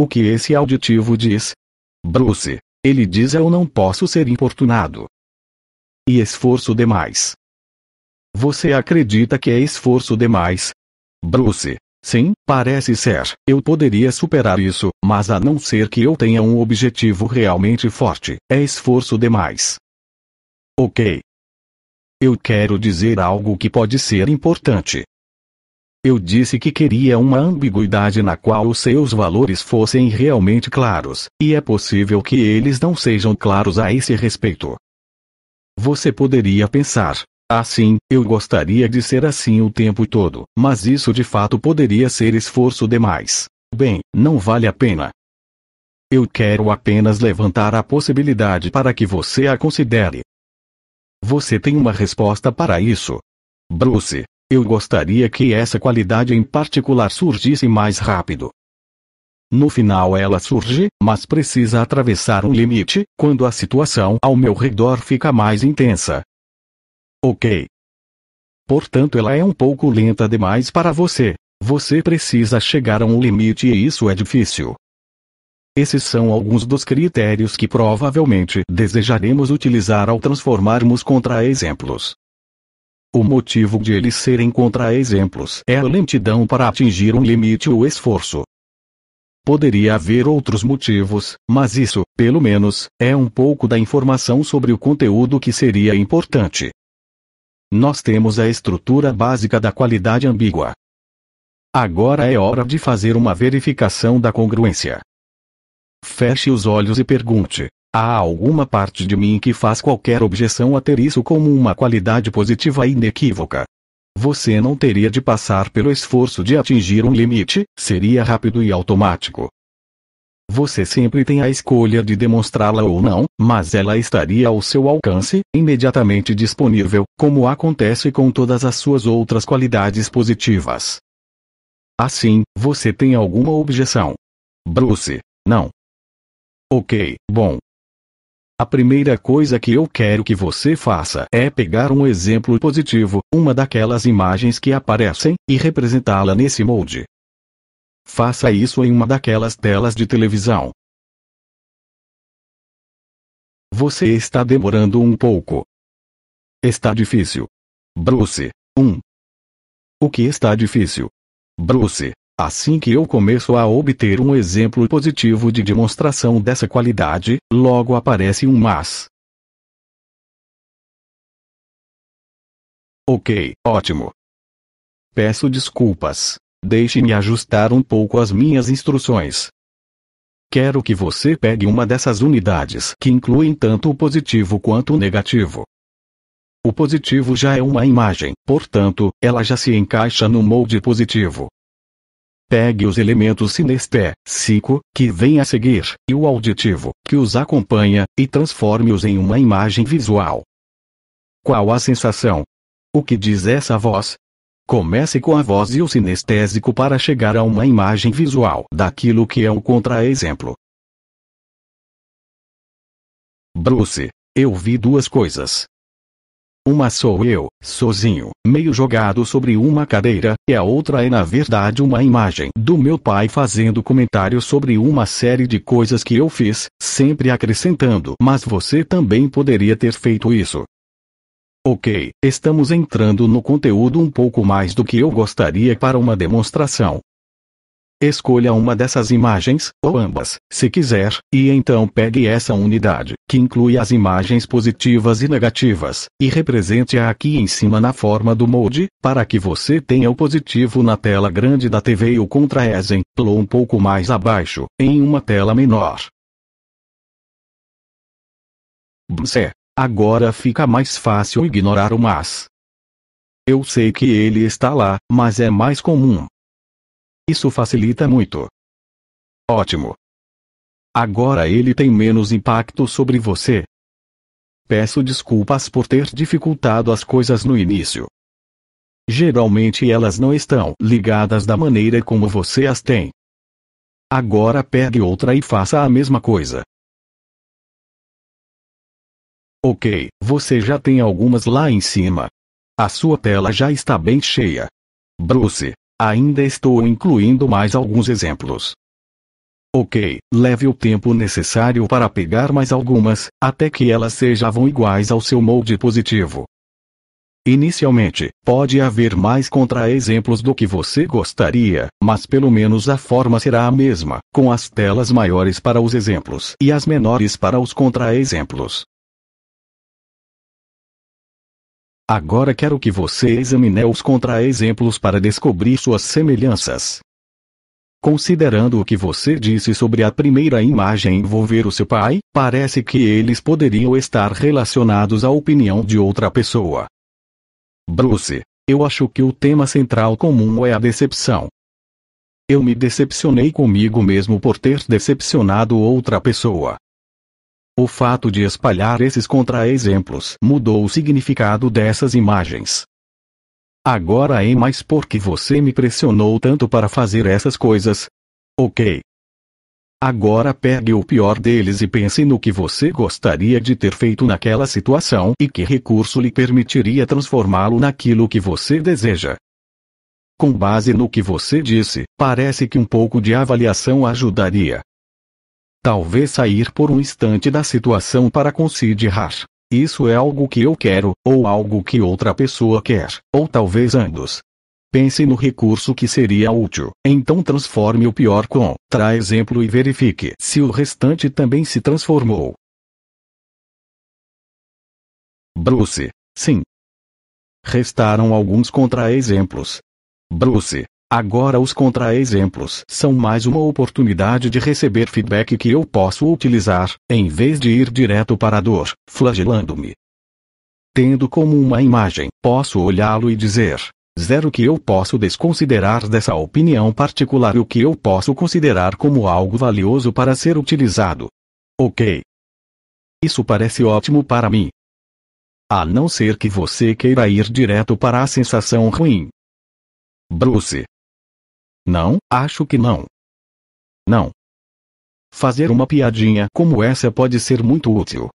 O que esse auditivo diz? Bruce, ele diz eu não posso ser importunado. E esforço demais. Você acredita que é esforço demais? Bruce, Sim, parece ser. Eu poderia superar isso, mas a não ser que eu tenha um objetivo realmente forte, é esforço demais. Ok. Eu quero dizer algo que pode ser importante. Eu disse que queria uma ambiguidade na qual os seus valores fossem realmente claros, e é possível que eles não sejam claros a esse respeito. Você poderia pensar, assim, eu gostaria de ser assim o tempo todo, mas isso de fato poderia ser esforço demais. Bem, não vale a pena. Eu quero apenas levantar a possibilidade para que você a considere. Você tem uma resposta para isso? Bruce, eu gostaria que essa qualidade em particular surgisse mais rápido. No final ela surge, mas precisa atravessar um limite, quando a situação ao meu redor fica mais intensa. Ok. Portanto, ela é um pouco lenta demais para você. Você precisa chegar a um limite e isso é difícil. Esses são alguns dos critérios que provavelmente desejaremos utilizar ao transformarmos contra-exemplos. O motivo de eles serem contra-exemplos é a lentidão para atingir um limite ou esforço. Poderia haver outros motivos, mas isso, pelo menos, é um pouco da informação sobre o conteúdo que seria importante. Nós temos a estrutura básica da qualidade ambígua. Agora é hora de fazer uma verificação da congruência. Feche os olhos e pergunte: há alguma parte de mim que faz qualquer objeção a ter isso como uma qualidade positiva inequívoca? Você não teria de passar pelo esforço de atingir um limite, seria rápido e automático. Você sempre tem a escolha de demonstrá-la ou não, mas ela estaria ao seu alcance, imediatamente disponível, como acontece com todas as suas outras qualidades positivas. Assim, você tem alguma objeção? Bruce, não. Ok, bom. A primeira coisa que eu quero que você faça é pegar um exemplo positivo, uma daquelas imagens que aparecem, e representá-la nesse molde. Faça isso em uma daquelas telas de televisão. Você está demorando um pouco. Está difícil. Bruce, 1. Um. O que está difícil? Bruce, Assim que eu começo a obter um exemplo positivo de demonstração dessa qualidade, logo aparece um mas. Ok, ótimo. Peço desculpas. Deixe-me ajustar um pouco as minhas instruções. Quero que você pegue uma dessas unidades que incluem tanto o positivo quanto o negativo. O positivo já é uma imagem, portanto, ela já se encaixa no molde positivo. Pegue os elementos sinestésico, que vem a seguir, e o auditivo, que os acompanha, e transforme-os em uma imagem visual. Qual a sensação? O que diz essa voz? Comece com a voz e o sinestésico para chegar a uma imagem visual daquilo que é o contra-exemplo. Bruce, eu vi duas coisas. Uma sou eu, sozinho, meio jogado sobre uma cadeira, e a outra é na verdade uma imagem do meu pai fazendo comentário sobre uma série de coisas que eu fiz, sempre acrescentando: Mas você também poderia ter feito isso. Ok, estamos entrando no conteúdo um pouco mais do que eu gostaria para uma demonstração, Escolha uma dessas imagens, ou ambas, se quiser, e então pegue essa unidade, que inclui as imagens positivas e negativas, e represente-a aqui em cima na forma do molde, para que você tenha o positivo na tela grande da TV e o contra-exemplo um pouco mais abaixo, em uma tela menor. Bse. Agora fica mais fácil ignorar o mas. Eu sei que ele está lá, mas é mais comum, isso facilita muito. Ótimo. Agora ele tem menos impacto sobre você. Peço desculpas por ter dificultado as coisas no início. Geralmente elas não estão ligadas da maneira como você as tem. Agora pegue outra e faça a mesma coisa. Ok, você já tem algumas lá em cima. A sua tela já está bem cheia. Bruce, Ainda estou incluindo mais alguns exemplos. Ok, leve o tempo necessário para pegar mais algumas, até que elas sejam iguais ao seu molde positivo. Inicialmente, pode haver mais contra-exemplos do que você gostaria, mas pelo menos a forma será a mesma, com as telas maiores para os exemplos e as menores para os contra-exemplos. Agora quero que você examine os contra-exemplos para descobrir suas semelhanças. Considerando o que você disse sobre a primeira imagem envolver o seu pai, parece que eles poderiam estar relacionados à opinião de outra pessoa. Bruce, eu acho que o tema central comum é a decepção. Eu me decepcionei comigo mesmo por ter decepcionado outra pessoa. O fato de espalhar esses contra-exemplos mudou o significado dessas imagens. Agora é mais porque você me pressionou tanto para fazer essas coisas. Ok. Agora pegue o pior deles e pense no que você gostaria de ter feito naquela situação e que recurso lhe permitiria transformá-lo naquilo que você deseja. Com base no que você disse, parece que um pouco de avaliação ajudaria. Talvez sair por um instante da situação para considerar. Isso é algo que eu quero, ou algo que outra pessoa quer, ou talvez ambos. Pense no recurso que seria útil, então transforme o pior com, tra exemplo e verifique se o restante também se transformou. Bruce. Sim. Restaram alguns contra-exemplos. Bruce. Agora os contra-exemplos são mais uma oportunidade de receber feedback que eu posso utilizar, em vez de ir direto para a dor, flagelando-me. Tendo como uma imagem, posso olhá-lo e dizer: zero que eu posso desconsiderar dessa opinião particular e o que eu posso considerar como algo valioso para ser utilizado. Ok. Isso parece ótimo para mim. A não ser que você queira ir direto para a sensação ruim. Bruce, não, acho que não. Não. Fazer uma piadinha como essa pode ser muito útil.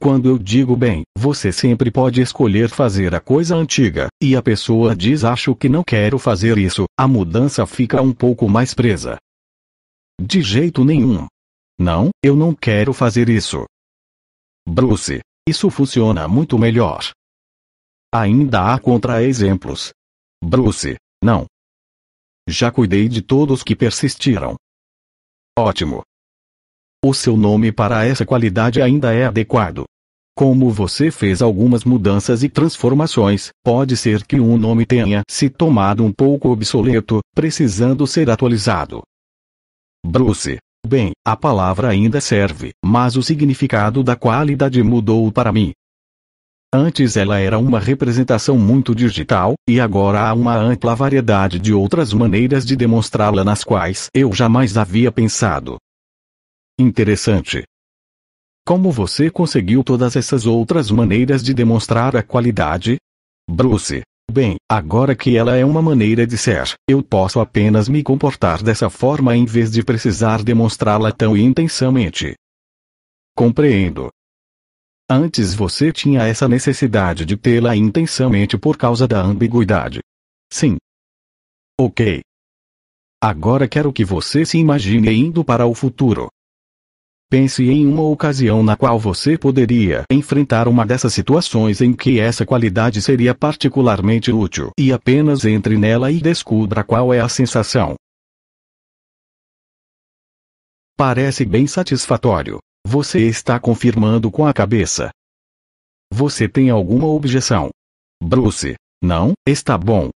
Quando eu digo bem, você sempre pode escolher fazer a coisa antiga, e a pessoa diz acho que não quero fazer isso, a mudança fica um pouco mais presa. De jeito nenhum. Não, eu não quero fazer isso. Bruce, isso funciona muito melhor. Ainda há contra-exemplos. Bruce, não, já cuidei de todos que persistiram. Ótimo. O seu nome para essa qualidade ainda é adequado. Como você fez algumas mudanças e transformações, pode ser que um nome tenha se tomado um pouco obsoleto, precisando ser atualizado. Bruce. Bem, a palavra ainda serve, mas o significado da qualidade mudou para mim, Antes ela era uma representação muito digital, e agora há uma ampla variedade de outras maneiras de demonstrá-la nas quais eu jamais havia pensado. Interessante. Como você conseguiu todas essas outras maneiras de demonstrar a qualidade? Bruce. Bem, agora que ela é uma maneira de ser, eu posso apenas me comportar dessa forma em vez de precisar demonstrá-la tão intensamente. Compreendo. Antes você tinha essa necessidade de tê-la intensamente por causa da ambiguidade. Sim. Ok. Agora quero que você se imagine indo para o futuro. Pense em uma ocasião na qual você poderia enfrentar uma dessas situações em que essa qualidade seria particularmente útil e apenas entre nela e descubra qual é a sensação. Parece bem satisfatório. Você está confirmando com a cabeça. Você tem alguma objeção? Bruce, não, está bom.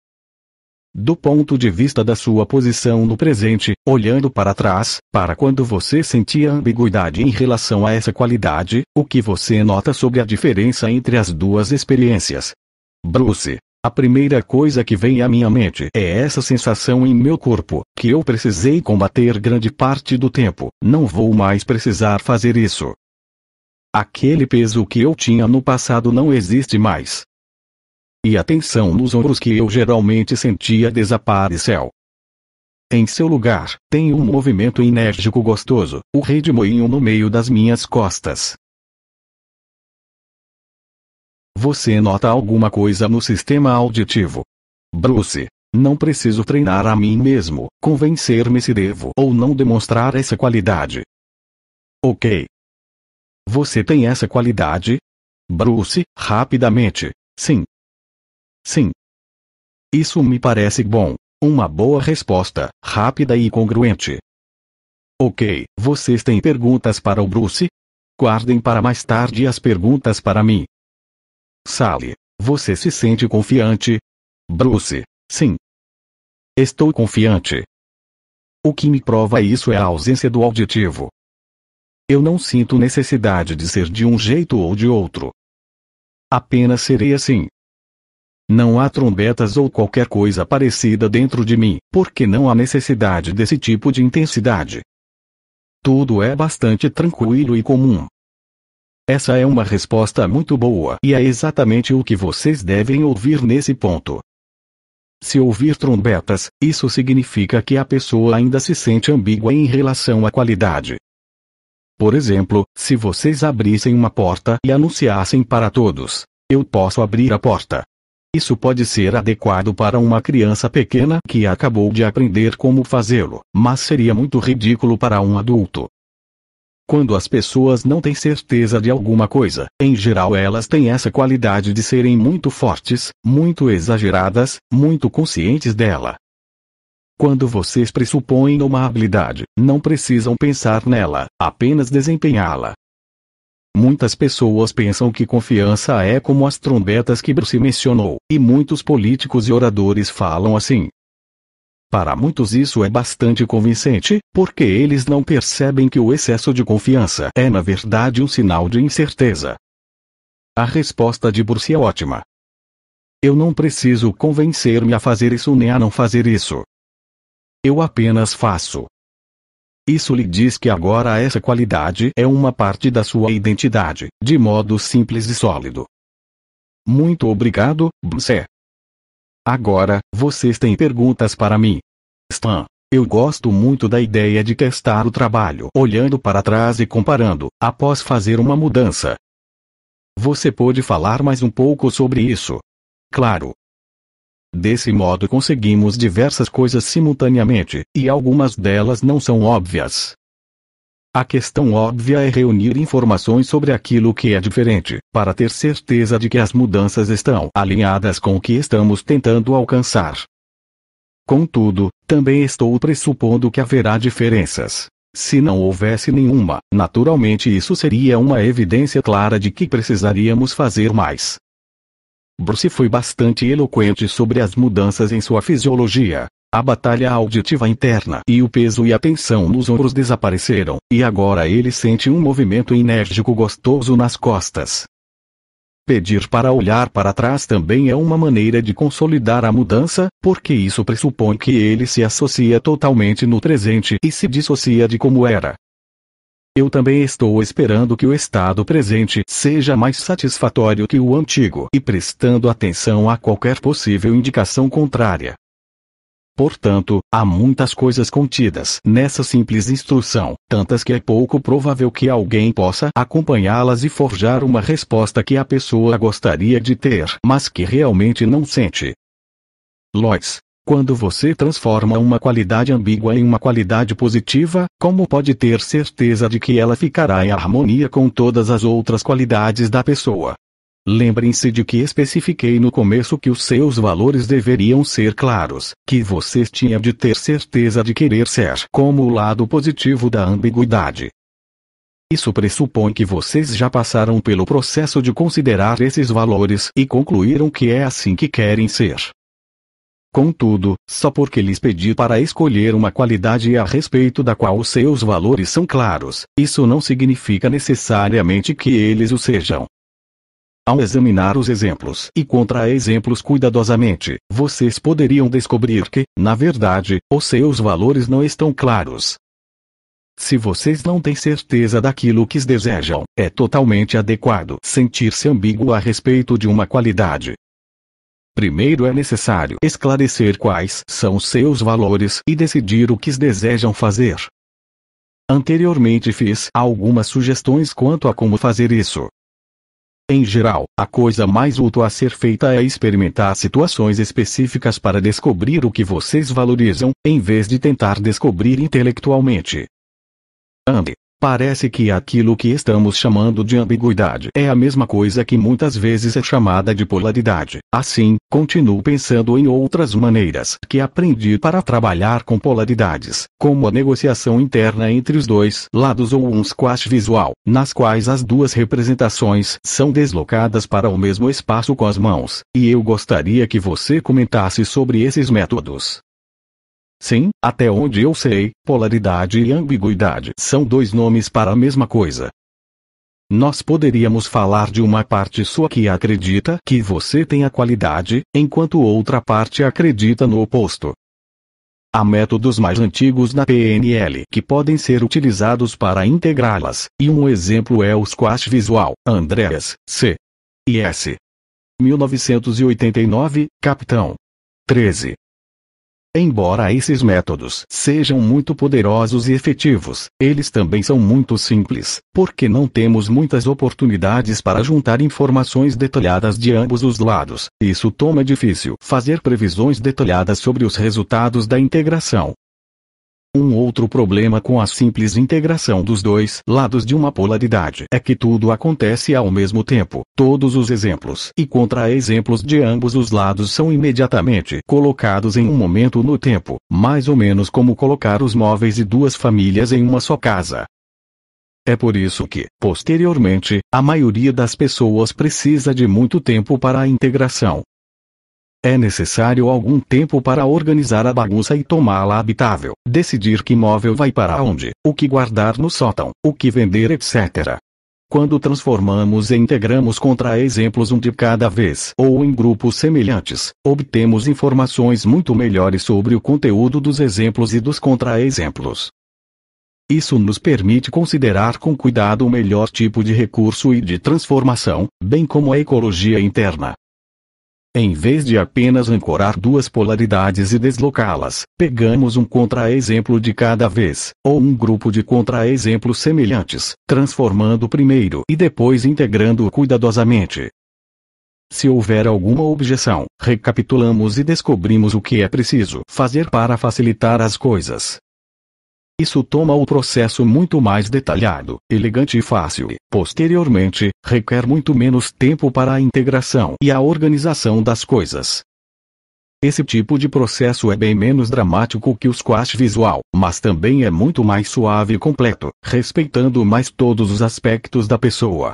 Do ponto de vista da sua posição no presente, olhando para trás, para quando você sentia ambiguidade em relação a essa qualidade, o que você nota sobre a diferença entre as duas experiências? Bruce, a primeira coisa que vem à minha mente é essa sensação em meu corpo, que eu precisei combater grande parte do tempo, não vou mais precisar fazer isso. Aquele peso que eu tinha no passado não existe mais. E a tensão nos ombros que eu geralmente sentia desapareceu. Em seu lugar, tem um movimento enérgico gostoso, o rei de moinho no meio das minhas costas. Você nota alguma coisa no sistema auditivo. Bruce. Não preciso treinar a mim mesmo, convencer-me se devo ou não demonstrar essa qualidade. Ok. Você tem essa qualidade? Bruce, rapidamente. Sim. Sim. Isso me parece bom. Uma boa resposta, rápida e congruente. Ok, vocês têm perguntas para o Bruce? Guardem para mais tarde as perguntas para mim. Sally, você se sente confiante? Bruce, sim. Estou confiante. O que me prova isso é a ausência do auditivo. Eu não sinto necessidade de ser de um jeito ou de outro. Apenas serei assim. Não há trombetas ou qualquer coisa parecida dentro de mim, porque não há necessidade desse tipo de intensidade. Tudo é bastante tranquilo e comum. Essa é uma resposta muito boa e é exatamente o que vocês devem ouvir nesse ponto. Se ouvir trombetas, isso significa que a pessoa ainda se sente ambígua em relação à qualidade. Por exemplo, se vocês abrissem uma porta e anunciassem para todos: Eu posso abrir a porta. Isso pode ser adequado para uma criança pequena que acabou de aprender como fazê-lo, mas seria muito ridículo para um adulto. Quando as pessoas não têm certeza de alguma coisa, em geral elas têm essa qualidade de serem muito fortes, muito exageradas, muito conscientes dela. Quando vocês pressupõem uma habilidade, não precisam pensar nela, apenas desempenhá-la. Muitas pessoas pensam que confiança é como as trombetas que Bruce mencionou, e muitos políticos e oradores falam assim, para muitos isso é bastante convincente, porque eles não percebem que o excesso de confiança é na verdade um sinal de incerteza. A resposta de Bruce é ótima. Eu não preciso convencer-me a fazer isso nem a não fazer isso. Eu apenas faço. Isso lhe diz que agora essa qualidade é uma parte da sua identidade, de modo simples e sólido. Muito obrigado, Bruce. Agora, vocês têm perguntas para mim. Stan, eu gosto muito da ideia de testar o trabalho olhando para trás e comparando, após fazer uma mudança. Você pode falar mais um pouco sobre isso? Claro. Desse modo conseguimos diversas coisas simultaneamente, e algumas delas não são óbvias. A questão óbvia é reunir informações sobre aquilo que é diferente, para ter certeza de que as mudanças estão alinhadas com o que estamos tentando alcançar. Contudo, também estou pressupondo que haverá diferenças. Se não houvesse nenhuma, naturalmente isso seria uma evidência clara de que precisaríamos fazer mais. Bruce foi bastante eloquente sobre as mudanças em sua fisiologia, a batalha auditiva interna e o peso e a tensão nos ombros desapareceram, e agora ele sente um movimento enérgico gostoso nas costas. Pedir para olhar para trás também é uma maneira de consolidar a mudança, porque isso pressupõe que ele se associa totalmente no presente e se dissocia de como era. Eu também estou esperando que o estado presente seja mais satisfatório que o antigo e prestando atenção a qualquer possível indicação contrária. Portanto, há muitas coisas contidas nessa simples instrução, tantas que é pouco provável que alguém possa acompanhá-las e forjar uma resposta que a pessoa gostaria de ter, mas que realmente não sente. Lois, quando você transforma uma qualidade ambígua em uma qualidade positiva, como pode ter certeza de que ela ficará em harmonia com todas as outras qualidades da pessoa? Lembrem-se de que especifiquei no começo que os seus valores deveriam ser claros, que vocês tinham de ter certeza de querer ser como o lado positivo da ambiguidade. Isso pressupõe que vocês já passaram pelo processo de considerar esses valores e concluíram que é assim que querem ser. Contudo, só porque lhes pedi para escolher uma qualidade a respeito da qual os seus valores são claros, isso não significa necessariamente que eles o sejam. Ao examinar os exemplos e contra-exemplos cuidadosamente, vocês poderiam descobrir que, na verdade, os seus valores não estão claros. Se vocês não têm certeza daquilo que desejam, é totalmente adequado sentir-se ambíguo a respeito de uma qualidade. Primeiro é necessário esclarecer quais são seus valores e decidir o que desejam fazer. Anteriormente fiz algumas sugestões quanto a como fazer isso, em geral, a coisa mais útil a ser feita é experimentar situações específicas para descobrir o que vocês valorizam, em vez de tentar descobrir intelectualmente. Ande. Parece que aquilo que estamos chamando de ambiguidade é a mesma coisa que muitas vezes é chamada de polaridade. Assim, continuo pensando em outras maneiras que aprendi para trabalhar com polaridades, como a negociação interna entre os dois lados ou um squash visual, nas quais as duas representações são deslocadas para o mesmo espaço com as mãos, e eu gostaria que você comentasse sobre esses métodos. Sim, até onde eu sei, polaridade e ambiguidade são dois nomes para a mesma coisa. Nós poderíamos falar de uma parte sua que acredita que você tem a qualidade, enquanto outra parte acredita no oposto. Há métodos mais antigos na PNL que podem ser utilizados para integrá-las, e um exemplo é o squash visual, Andreas, C. e S. 1989, Capitão. 13. Embora esses métodos sejam muito poderosos e efetivos, eles também são muito simples, porque não temos muitas oportunidades para juntar informações detalhadas de ambos os lados. Isso torna difícil fazer previsões detalhadas sobre os resultados da integração. Um outro problema com a simples integração dos dois lados de uma polaridade é que tudo acontece ao mesmo tempo. Todos os exemplos e contra-exemplos de ambos os lados são imediatamente colocados em um momento no tempo, mais ou menos como colocar os móveis de duas famílias em uma só casa. É por isso que, posteriormente, a maioria das pessoas precisa de muito tempo para a integração é necessário algum tempo para organizar a bagunça e tomá-la habitável, decidir que móvel vai para onde, o que guardar no sótão, o que vender, etc. Quando transformamos e integramos contra-exemplos um de cada vez ou em grupos semelhantes, obtemos informações muito melhores sobre o conteúdo dos exemplos e dos contra-exemplos. Isso nos permite considerar com cuidado o melhor tipo de recurso e de transformação, bem como a ecologia interna, em vez de apenas ancorar duas polaridades e deslocá-las, pegamos um contra-exemplo de cada vez, ou um grupo de contra-exemplos semelhantes, transformando primeiro e depois integrando cuidadosamente. Se houver alguma objeção, recapitulamos e descobrimos o que é preciso fazer para facilitar as coisas. Isso toma o processo muito mais detalhado, elegante e fácil e, posteriormente, requer muito menos tempo para a integração e a organização das coisas. Esse tipo de processo é bem menos dramático que o squash visual, mas também é muito mais suave e completo, respeitando mais todos os aspectos da pessoa.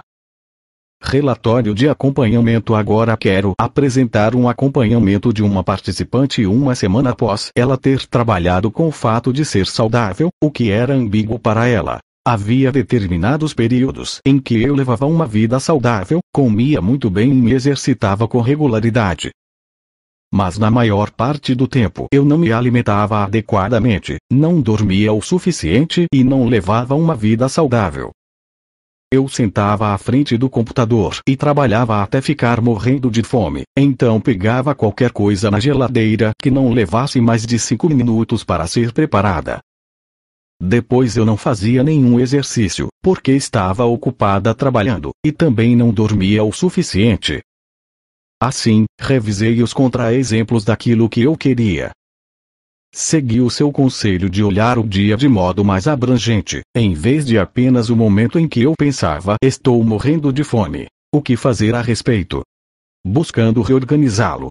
Relatório de acompanhamento Agora quero apresentar um acompanhamento de uma participante uma semana após ela ter trabalhado com o fato de ser saudável, o que era ambíguo para ela. Havia determinados períodos em que eu levava uma vida saudável, comia muito bem e me exercitava com regularidade. Mas na maior parte do tempo eu não me alimentava adequadamente, não dormia o suficiente e não levava uma vida saudável. Eu sentava à frente do computador e trabalhava até ficar morrendo de fome. Então pegava qualquer coisa na geladeira que não levasse mais de cinco minutos para ser preparada. Depois eu não fazia nenhum exercício, porque estava ocupada trabalhando, e também não dormia o suficiente. Assim, revisei os contra-exemplos daquilo que eu queria, seguiu seu conselho de olhar o dia de modo mais abrangente, em vez de apenas o momento em que eu pensava estou morrendo de fome. O que fazer a respeito? Buscando reorganizá-lo.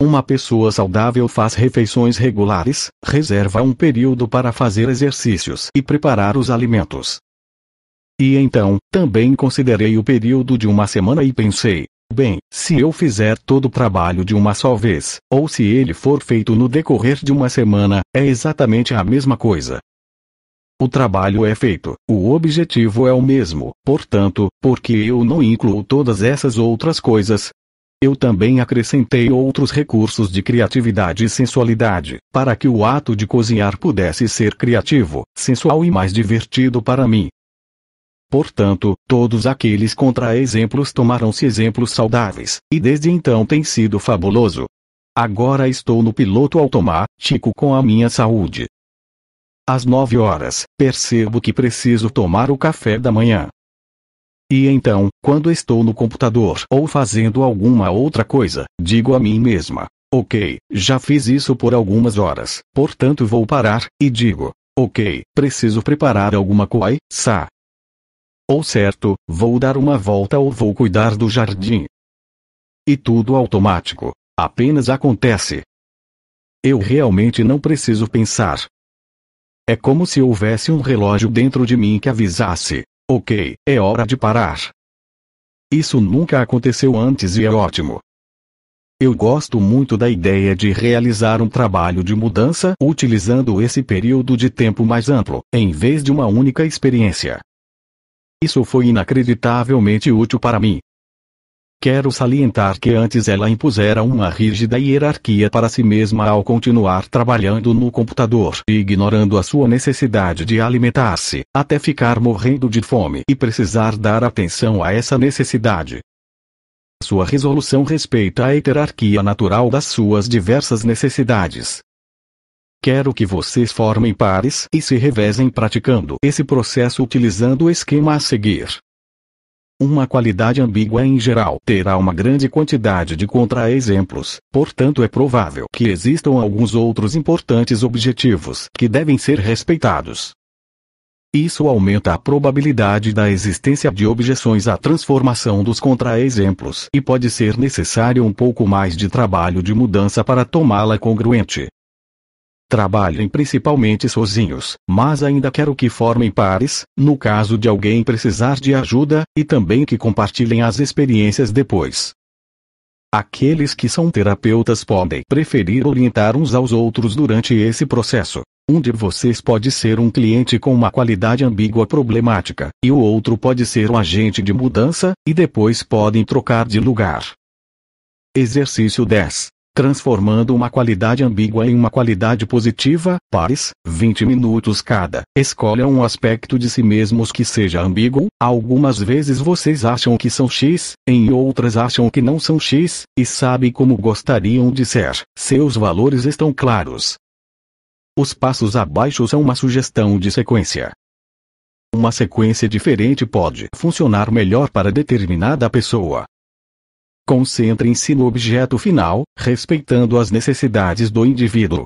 Uma pessoa saudável faz refeições regulares, reserva um período para fazer exercícios e preparar os alimentos. E então, também considerei o período de uma semana e pensei, bem, se eu fizer todo o trabalho de uma só vez, ou se ele for feito no decorrer de uma semana, é exatamente a mesma coisa. O trabalho é feito, o objetivo é o mesmo, portanto, porque eu não incluo todas essas outras coisas, eu também acrescentei outros recursos de criatividade e sensualidade, para que o ato de cozinhar pudesse ser criativo, sensual e mais divertido para mim. Portanto, todos aqueles contra-exemplos tomaram-se exemplos saudáveis, e desde então tem sido fabuloso. Agora estou no piloto automático com a minha saúde. Às nove horas, percebo que preciso tomar o café da manhã. E então, quando estou no computador ou fazendo alguma outra coisa, digo a mim mesma: Ok, já fiz isso por algumas horas, portanto vou parar, e digo: Ok, preciso preparar alguma coisa, ou certo, vou dar uma volta ou vou cuidar do jardim. E tudo automático. Apenas acontece. Eu realmente não preciso pensar. É como se houvesse um relógio dentro de mim que avisasse: ok, é hora de parar. Isso nunca aconteceu antes e é ótimo. Eu gosto muito da ideia de realizar um trabalho de mudança utilizando esse período de tempo mais amplo, em vez de uma única experiência. Isso foi inacreditavelmente útil para mim. Quero salientar que antes ela impusera uma rígida hierarquia para si mesma ao continuar trabalhando no computador e ignorando a sua necessidade de alimentar-se, até ficar morrendo de fome e precisar dar atenção a essa necessidade. Sua resolução respeita a hierarquia natural das suas diversas necessidades, Quero que vocês formem pares e se revezem praticando esse processo utilizando o esquema a seguir. Uma qualidade ambígua em geral terá uma grande quantidade de contra-exemplos, portanto é provável que existam alguns outros importantes objetivos que devem ser respeitados. Isso aumenta a probabilidade da existência de objeções à transformação dos contra-exemplos e pode ser necessário um pouco mais de trabalho de mudança para tomá-la congruente. Trabalhem principalmente sozinhos, mas ainda quero que formem pares, no caso de alguém precisar de ajuda, e também que compartilhem as experiências depois. Aqueles que são terapeutas podem preferir orientar uns aos outros durante esse processo. Um de vocês pode ser um cliente com uma qualidade ambígua problemática, e o outro pode ser um agente de mudança, e depois podem trocar de lugar. Exercício 10 transformando uma qualidade ambígua em uma qualidade positiva, pares, 20 minutos cada. Escolha um aspecto de si mesmos que seja ambíguo, algumas vezes vocês acham que são X, em outras acham que não são X, e sabem como gostariam de ser. Seus valores estão claros. Os passos abaixo são uma sugestão de sequência. Uma sequência diferente pode funcionar melhor para determinada pessoa, Concentrem-se no objeto final, respeitando as necessidades do indivíduo.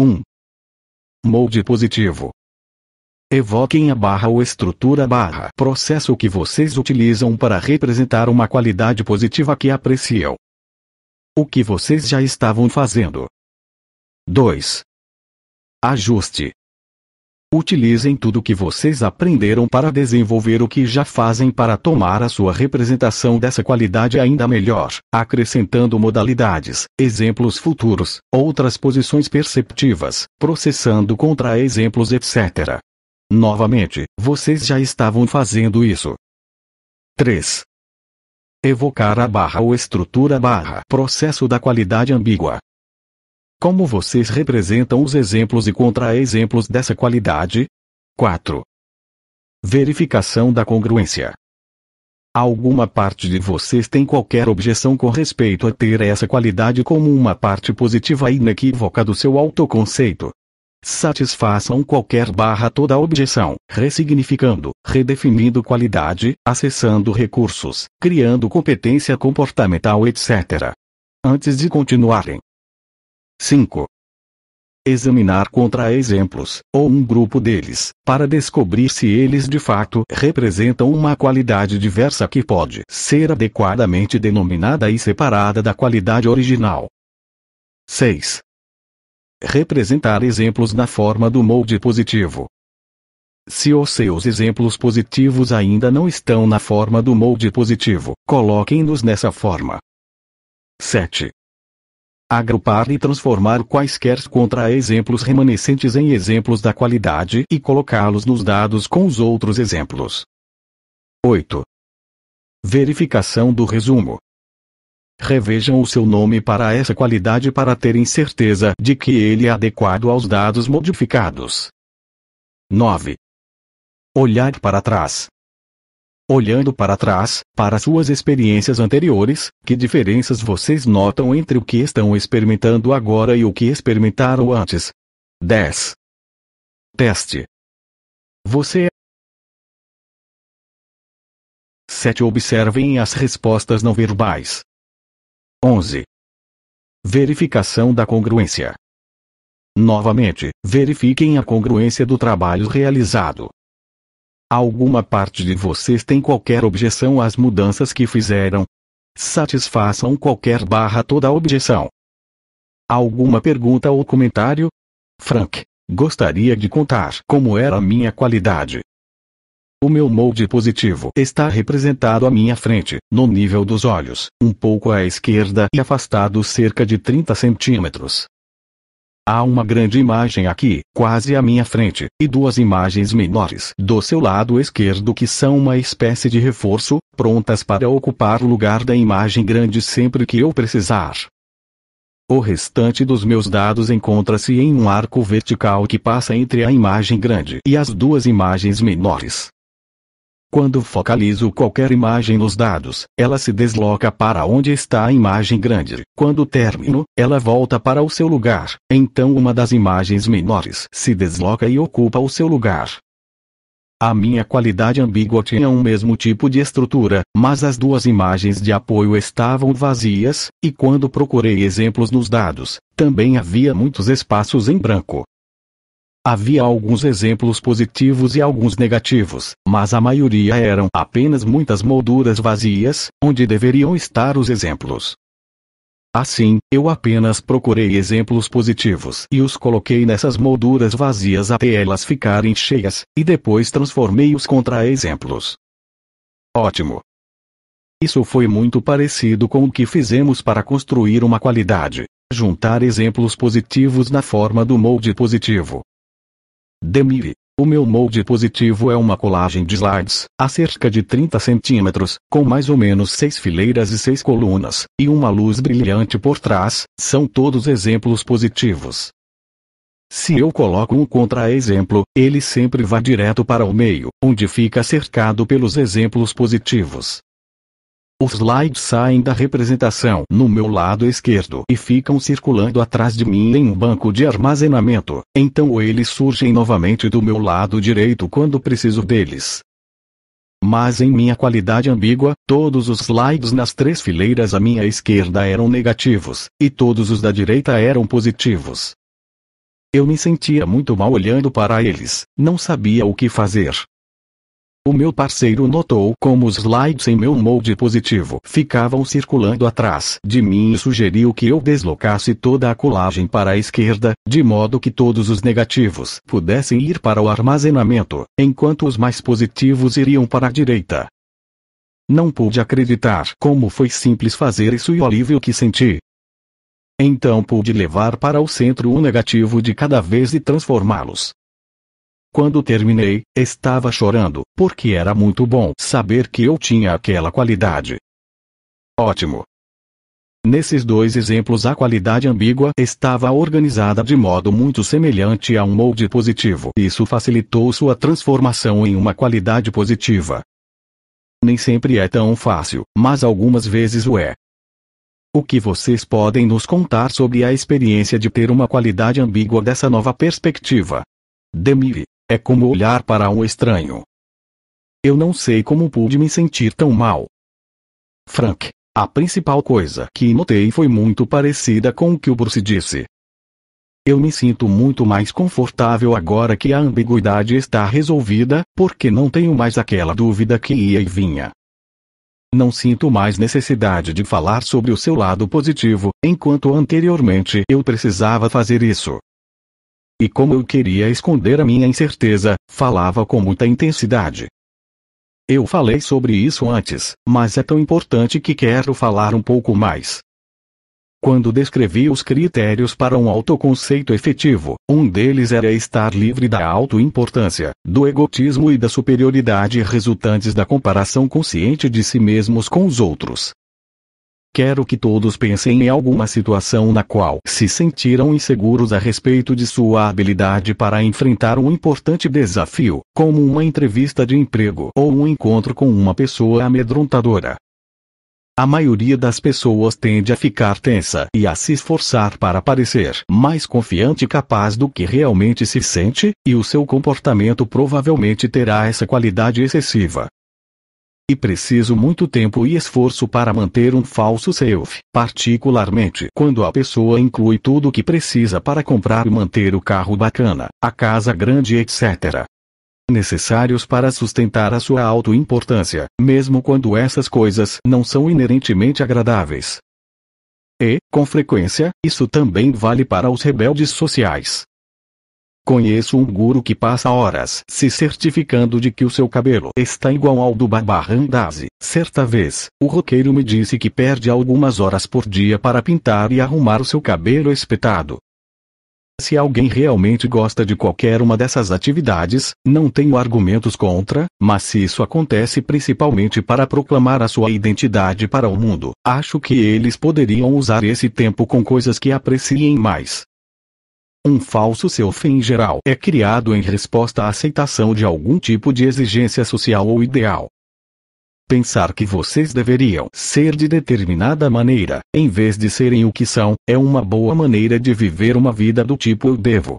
1. Molde positivo. Evoquem a barra ou estrutura barra processo que vocês utilizam para representar uma qualidade positiva que apreciam. O que vocês já estavam fazendo. 2. Ajuste. Utilizem tudo o que vocês aprenderam para desenvolver o que já fazem para tomar a sua representação dessa qualidade ainda melhor, acrescentando modalidades, exemplos futuros, outras posições perceptivas, processando contra-exemplos, etc. Novamente, vocês já estavam fazendo isso. 3. Evocar a barra ou estrutura barra processo da qualidade ambígua. Como vocês representam os exemplos e contra-exemplos dessa qualidade? 4. Verificação da congruência. Alguma parte de vocês tem qualquer objeção com respeito a ter essa qualidade como uma parte positiva e inequívoca do seu autoconceito. Satisfaçam qualquer barra toda objeção, ressignificando, redefinindo qualidade, acessando recursos, criando competência comportamental, etc. Antes de continuarem, 5. Examinar contra-exemplos, ou um grupo deles, para descobrir se eles de fato representam uma qualidade diversa que pode ser adequadamente denominada e separada da qualidade original. 6. Representar exemplos na forma do molde positivo. Se os seus exemplos positivos ainda não estão na forma do molde positivo, coloquem-nos nessa forma. 7 agrupar e transformar quaisquer contra-exemplos remanescentes em exemplos da qualidade e colocá-los nos dados com os outros exemplos. 8. Verificação do resumo. Revejam o seu nome para essa qualidade para terem certeza de que ele é adequado aos dados modificados. 9. Olhar para trás. Olhando para trás, para suas experiências anteriores, que diferenças vocês notam entre o que estão experimentando agora e o que experimentaram antes? 10. Teste. Você é 7. Observem as respostas não verbais. 11. Verificação da congruência. Novamente, verifiquem a congruência do trabalho realizado. Alguma parte de vocês tem qualquer objeção às mudanças que fizeram? Satisfaçam qualquer barra toda objeção. Alguma pergunta ou comentário? Frank, gostaria de contar como era a minha qualidade. O meu molde positivo está representado à minha frente, no nível dos olhos, um pouco à esquerda e afastado cerca de 30 centímetros, Há uma grande imagem aqui, quase à minha frente, e duas imagens menores do seu lado esquerdo que são uma espécie de reforço, prontas para ocupar o lugar da imagem grande sempre que eu precisar. O restante dos meus dados encontra-se em um arco vertical que passa entre a imagem grande e as duas imagens menores. Quando focalizo qualquer imagem nos dados, ela se desloca para onde está a imagem grande. Quando termino, ela volta para o seu lugar. Então uma das imagens menores se desloca e ocupa o seu lugar. A minha qualidade ambígua tinha um mesmo tipo de estrutura, mas as duas imagens de apoio estavam vazias, e quando procurei exemplos nos dados, também havia muitos espaços em branco. Havia alguns exemplos positivos e alguns negativos, mas a maioria eram apenas muitas molduras vazias, onde deveriam estar os exemplos. Assim, eu apenas procurei exemplos positivos e os coloquei nessas molduras vazias até elas ficarem cheias, e depois transformei-os contra exemplos. Ótimo! Isso foi muito parecido com o que fizemos para construir uma qualidade juntar exemplos positivos na forma do molde positivo, Demire. O meu molde positivo é uma colagem de slides, a cerca de 30 centímetros, com mais ou menos seis fileiras e seis colunas, e uma luz brilhante por trás, são todos exemplos positivos. Se eu coloco um contra-exemplo, ele sempre vai direto para o meio, onde fica cercado pelos exemplos positivos. Os slides saem da representação no meu lado esquerdo e ficam circulando atrás de mim em um banco de armazenamento, então eles surgem novamente do meu lado direito quando preciso deles. Mas em minha qualidade ambígua, todos os slides nas três fileiras à minha esquerda eram negativos, e todos os da direita eram positivos. Eu me sentia muito mal olhando para eles, não sabia o que fazer, o meu parceiro notou como os slides em meu molde positivo ficavam circulando atrás de mim e sugeriu que eu deslocasse toda a colagem para a esquerda, de modo que todos os negativos pudessem ir para o armazenamento, enquanto os mais positivos iriam para a direita. Não pude acreditar como foi simples fazer isso e o alívio que senti. Então pude levar para o centro um negativo de cada vez e transformá-los quando terminei, estava chorando, porque era muito bom saber que eu tinha aquela qualidade. Ótimo. Nesses dois exemplos a qualidade ambígua estava organizada de modo muito semelhante a um molde positivo. Isso facilitou sua transformação em uma qualidade positiva. Nem sempre é tão fácil, mas algumas vezes o é. O que vocês podem nos contar sobre a experiência de ter uma qualidade ambígua dessa nova perspectiva? Demire. É como olhar para um estranho. Eu não sei como pude me sentir tão mal. Frank, a principal coisa que notei foi muito parecida com o que o Bruce disse. Eu me sinto muito mais confortável agora que a ambiguidade está resolvida, porque não tenho mais aquela dúvida que ia e vinha. Não sinto mais necessidade de falar sobre o seu lado positivo, enquanto anteriormente eu precisava fazer isso. E como eu queria esconder a minha incerteza, falava com muita intensidade. Eu falei sobre isso antes, mas é tão importante que quero falar um pouco mais. Quando descrevi os critérios para um autoconceito efetivo, um deles era estar livre da autoimportância, do egotismo e da superioridade resultantes da comparação consciente de si mesmos com os outros. Quero que todos pensem em alguma situação na qual se sentiram inseguros a respeito de sua habilidade para enfrentar um importante desafio, como uma entrevista de emprego ou um encontro com uma pessoa amedrontadora. A maioria das pessoas tende a ficar tensa e a se esforçar para parecer mais confiante e capaz do que realmente se sente, e o seu comportamento provavelmente terá essa qualidade excessiva. E preciso muito tempo e esforço para manter um falso self, particularmente quando a pessoa inclui tudo o que precisa para comprar e manter o carro bacana, a casa grande, etc. Necessários para sustentar a sua autoimportância, mesmo quando essas coisas não são inerentemente agradáveis. E, com frequência, isso também vale para os rebeldes sociais. Conheço um guru que passa horas se certificando de que o seu cabelo está igual ao do Babarandase. Certa vez, o roqueiro me disse que perde algumas horas por dia para pintar e arrumar o seu cabelo espetado. Se alguém realmente gosta de qualquer uma dessas atividades, não tenho argumentos contra, mas se isso acontece principalmente para proclamar a sua identidade para o mundo, acho que eles poderiam usar esse tempo com coisas que apreciem mais. Um falso self em geral é criado em resposta à aceitação de algum tipo de exigência social ou ideal. Pensar que vocês deveriam ser de determinada maneira, em vez de serem o que são, é uma boa maneira de viver uma vida do tipo eu devo.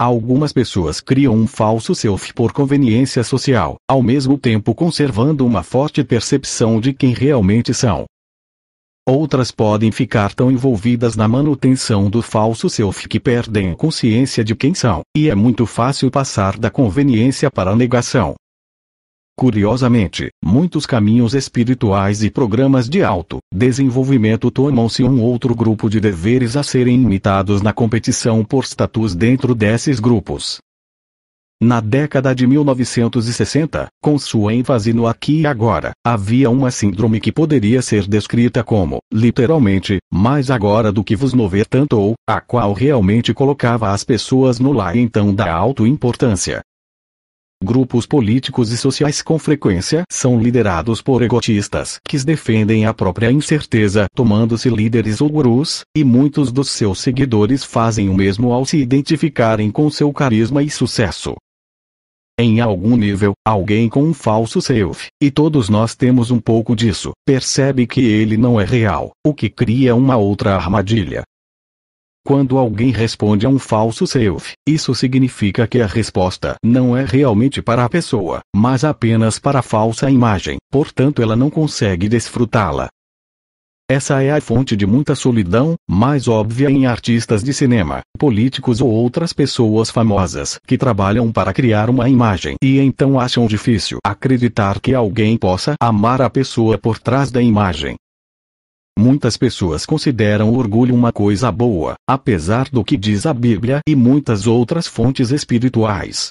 Algumas pessoas criam um falso self por conveniência social, ao mesmo tempo conservando uma forte percepção de quem realmente são. Outras podem ficar tão envolvidas na manutenção do falso self que perdem a consciência de quem são, e é muito fácil passar da conveniência para a negação. Curiosamente, muitos caminhos espirituais e programas de auto-desenvolvimento tomam-se um outro grupo de deveres a serem imitados na competição por status dentro desses grupos. Na década de 1960, com sua ênfase no aqui e agora, havia uma síndrome que poderia ser descrita como, literalmente, mais agora do que vos mover tanto ou, a qual realmente colocava as pessoas no lá então da autoimportância. Grupos políticos e sociais com frequência são liderados por egotistas que defendem a própria incerteza, tomando-se líderes ou gurus, e muitos dos seus seguidores fazem o mesmo ao se identificarem com seu carisma e sucesso em algum nível, alguém com um falso self, e todos nós temos um pouco disso, percebe que ele não é real, o que cria uma outra armadilha. Quando alguém responde a um falso self, isso significa que a resposta não é realmente para a pessoa, mas apenas para a falsa imagem, portanto ela não consegue desfrutá-la. Essa é a fonte de muita solidão, mais óbvia em artistas de cinema, políticos ou outras pessoas famosas que trabalham para criar uma imagem e então acham difícil acreditar que alguém possa amar a pessoa por trás da imagem. Muitas pessoas consideram o orgulho uma coisa boa, apesar do que diz a Bíblia e muitas outras fontes espirituais.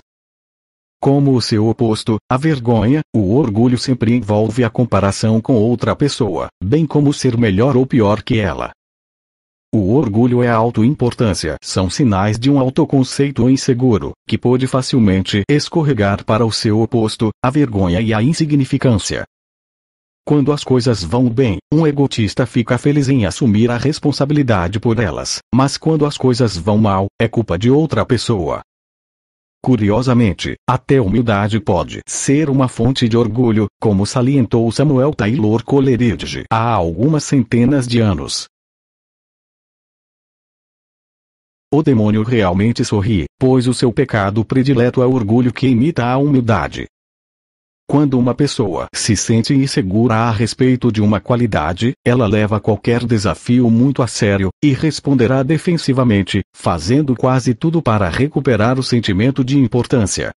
Como o seu oposto, a vergonha, o orgulho sempre envolve a comparação com outra pessoa, bem como ser melhor ou pior que ela. O orgulho e é a autoimportância são sinais de um autoconceito inseguro, que pode facilmente escorregar para o seu oposto, a vergonha e a insignificância. Quando as coisas vão bem, um egotista fica feliz em assumir a responsabilidade por elas, mas quando as coisas vão mal, é culpa de outra pessoa, Curiosamente, até humildade pode ser uma fonte de orgulho, como salientou Samuel Taylor Coleridge há algumas centenas de anos. O demônio realmente sorri, pois o seu pecado predileto é o orgulho que imita a humildade. Quando uma pessoa se sente insegura a respeito de uma qualidade, ela leva qualquer desafio muito a sério, e responderá defensivamente, fazendo quase tudo para recuperar o sentimento de importância.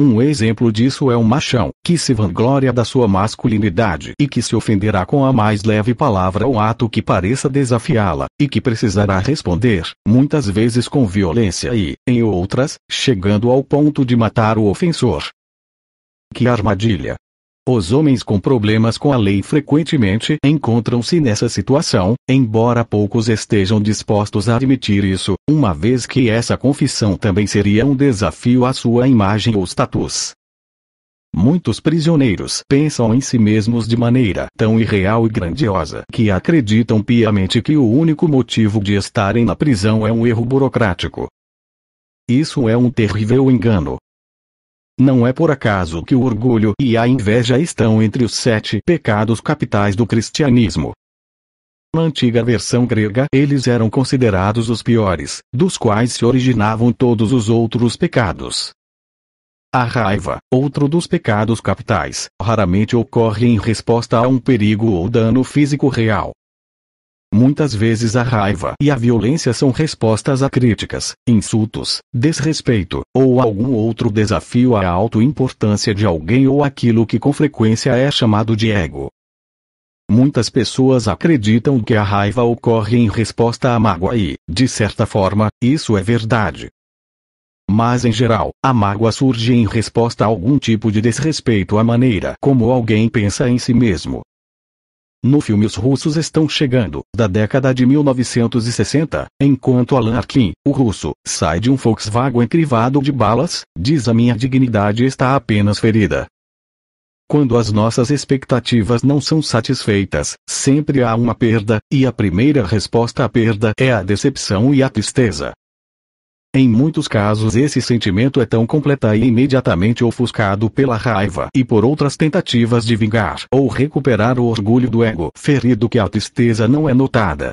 Um exemplo disso é o um machão, que se vangloria da sua masculinidade e que se ofenderá com a mais leve palavra ou ato que pareça desafiá-la, e que precisará responder, muitas vezes com violência e, em outras, chegando ao ponto de matar o ofensor. Que armadilha! Os homens com problemas com a lei frequentemente encontram-se nessa situação, embora poucos estejam dispostos a admitir isso, uma vez que essa confissão também seria um desafio à sua imagem ou status. Muitos prisioneiros pensam em si mesmos de maneira tão irreal e grandiosa que acreditam piamente que o único motivo de estarem na prisão é um erro burocrático. Isso é um terrível engano, não é por acaso que o orgulho e a inveja estão entre os sete pecados capitais do cristianismo. Na antiga versão grega, eles eram considerados os piores, dos quais se originavam todos os outros pecados. A raiva, outro dos pecados capitais, raramente ocorre em resposta a um perigo ou dano físico real, Muitas vezes a raiva e a violência são respostas a críticas, insultos, desrespeito, ou algum outro desafio à autoimportância de alguém ou aquilo que com frequência é chamado de ego. Muitas pessoas acreditam que a raiva ocorre em resposta à mágoa e, de certa forma, isso é verdade. Mas em geral, a mágoa surge em resposta a algum tipo de desrespeito à maneira como alguém pensa em si mesmo, no filme Os Russos Estão Chegando, da década de 1960, enquanto Alan Arkin, o russo, sai de um Volkswagen crivado de balas, diz a minha dignidade está apenas ferida. Quando as nossas expectativas não são satisfeitas, sempre há uma perda, e a primeira resposta à perda é a decepção e a tristeza. Em muitos casos esse sentimento é tão completa e imediatamente ofuscado pela raiva e por outras tentativas de vingar ou recuperar o orgulho do ego ferido que a tristeza não é notada.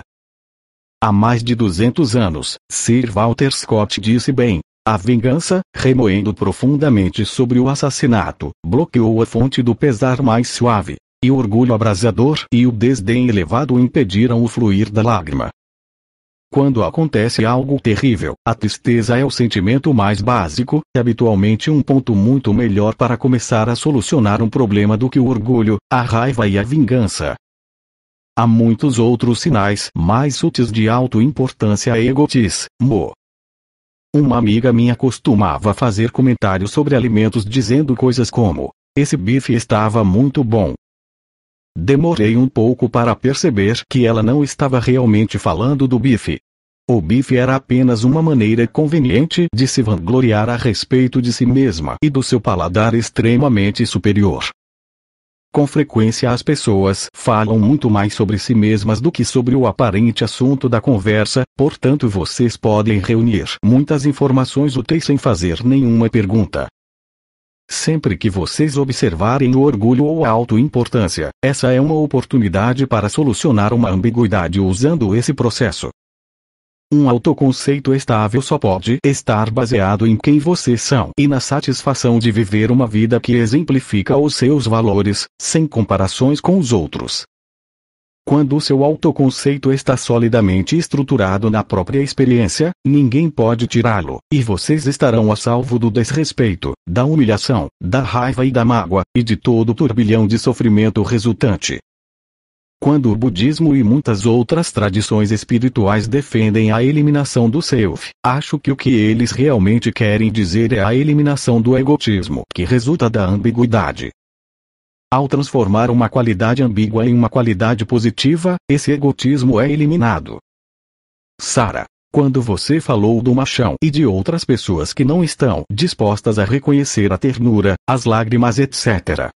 Há mais de 200 anos, Sir Walter Scott disse bem, a vingança, remoendo profundamente sobre o assassinato, bloqueou a fonte do pesar mais suave, e o orgulho abrasador e o desdém elevado impediram o fluir da lágrima, quando acontece algo terrível, a tristeza é o sentimento mais básico, e habitualmente um ponto muito melhor para começar a solucionar um problema do que o orgulho, a raiva e a vingança. Há muitos outros sinais mais sutis de autoimportância e egotismo. Uma amiga minha costumava fazer comentários sobre alimentos dizendo coisas como: Esse bife estava muito bom. Demorei um pouco para perceber que ela não estava realmente falando do bife, o bife era apenas uma maneira conveniente de se vangloriar a respeito de si mesma e do seu paladar extremamente superior. Com frequência as pessoas falam muito mais sobre si mesmas do que sobre o aparente assunto da conversa, portanto vocês podem reunir muitas informações úteis sem fazer nenhuma pergunta. Sempre que vocês observarem o orgulho ou a autoimportância, essa é uma oportunidade para solucionar uma ambiguidade usando esse processo. Um autoconceito estável só pode estar baseado em quem vocês são e na satisfação de viver uma vida que exemplifica os seus valores, sem comparações com os outros. Quando o seu autoconceito está solidamente estruturado na própria experiência, ninguém pode tirá-lo, e vocês estarão a salvo do desrespeito, da humilhação, da raiva e da mágoa, e de todo o turbilhão de sofrimento resultante quando o budismo e muitas outras tradições espirituais defendem a eliminação do self. Acho que o que eles realmente querem dizer é a eliminação do egotismo que resulta da ambiguidade. Ao transformar uma qualidade ambígua em uma qualidade positiva, esse egotismo é eliminado. Sara, quando você falou do machão e de outras pessoas que não estão dispostas a reconhecer a ternura, as lágrimas, etc.,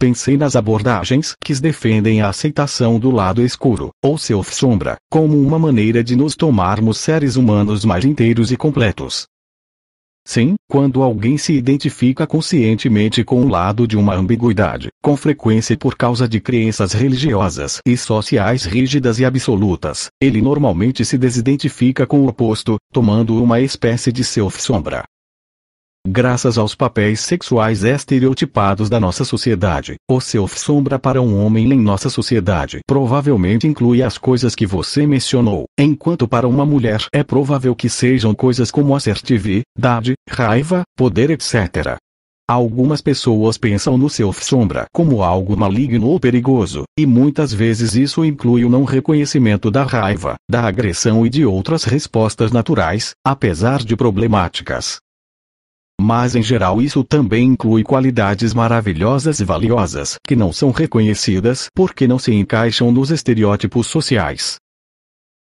Pensei nas abordagens que defendem a aceitação do lado escuro, ou seu sombra, como uma maneira de nos tomarmos seres humanos mais inteiros e completos. Sim, quando alguém se identifica conscientemente com o lado de uma ambiguidade, com frequência por causa de crenças religiosas e sociais rígidas e absolutas, ele normalmente se desidentifica com o oposto, tomando uma espécie de self-sombra, graças aos papéis sexuais estereotipados da nossa sociedade. O self-sombra para um homem em nossa sociedade provavelmente inclui as coisas que você mencionou, enquanto para uma mulher é provável que sejam coisas como assertividade, raiva, poder etc. Algumas pessoas pensam no self-sombra como algo maligno ou perigoso, e muitas vezes isso inclui o não reconhecimento da raiva, da agressão e de outras respostas naturais, apesar de problemáticas. Mas em geral isso também inclui qualidades maravilhosas e valiosas que não são reconhecidas porque não se encaixam nos estereótipos sociais.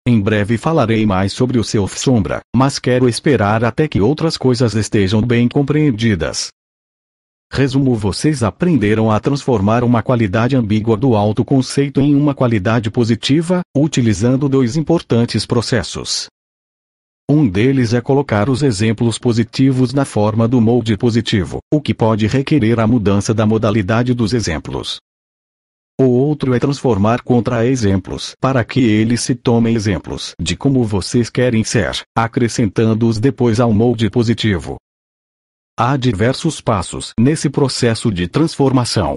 Em breve falarei mais sobre o self-sombra, mas quero esperar até que outras coisas estejam bem compreendidas. Resumo: vocês aprenderam a transformar uma qualidade ambígua do autoconceito em uma qualidade positiva, utilizando dois importantes processos. Um deles é colocar os exemplos positivos na forma do molde positivo, o que pode requerer a mudança da modalidade dos exemplos. O outro é transformar contra-exemplos para que eles se tomem exemplos de como vocês querem ser, acrescentando-os depois ao molde positivo. Há diversos passos nesse processo de transformação,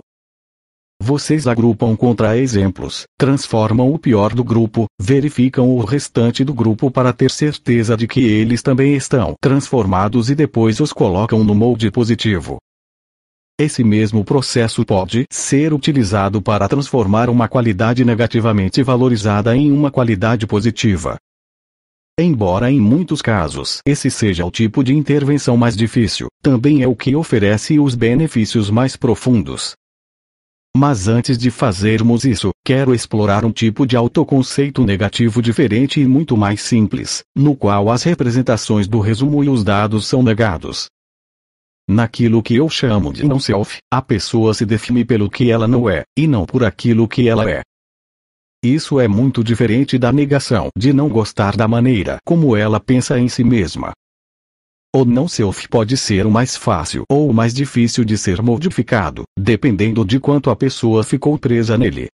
vocês agrupam contra-exemplos, transformam o pior do grupo, verificam o restante do grupo para ter certeza de que eles também estão transformados e depois os colocam no molde positivo. Esse mesmo processo pode ser utilizado para transformar uma qualidade negativamente valorizada em uma qualidade positiva. Embora em muitos casos esse seja o tipo de intervenção mais difícil, também é o que oferece os benefícios mais profundos. Mas antes de fazermos isso, quero explorar um tipo de autoconceito negativo diferente e muito mais simples, no qual as representações do resumo e os dados são negados. Naquilo que eu chamo de não-self, a pessoa se define pelo que ela não é, e não por aquilo que ela é. Isso é muito diferente da negação de não gostar da maneira como ela pensa em si mesma. O não self pode ser o mais fácil ou o mais difícil de ser modificado, dependendo de quanto a pessoa ficou presa nele.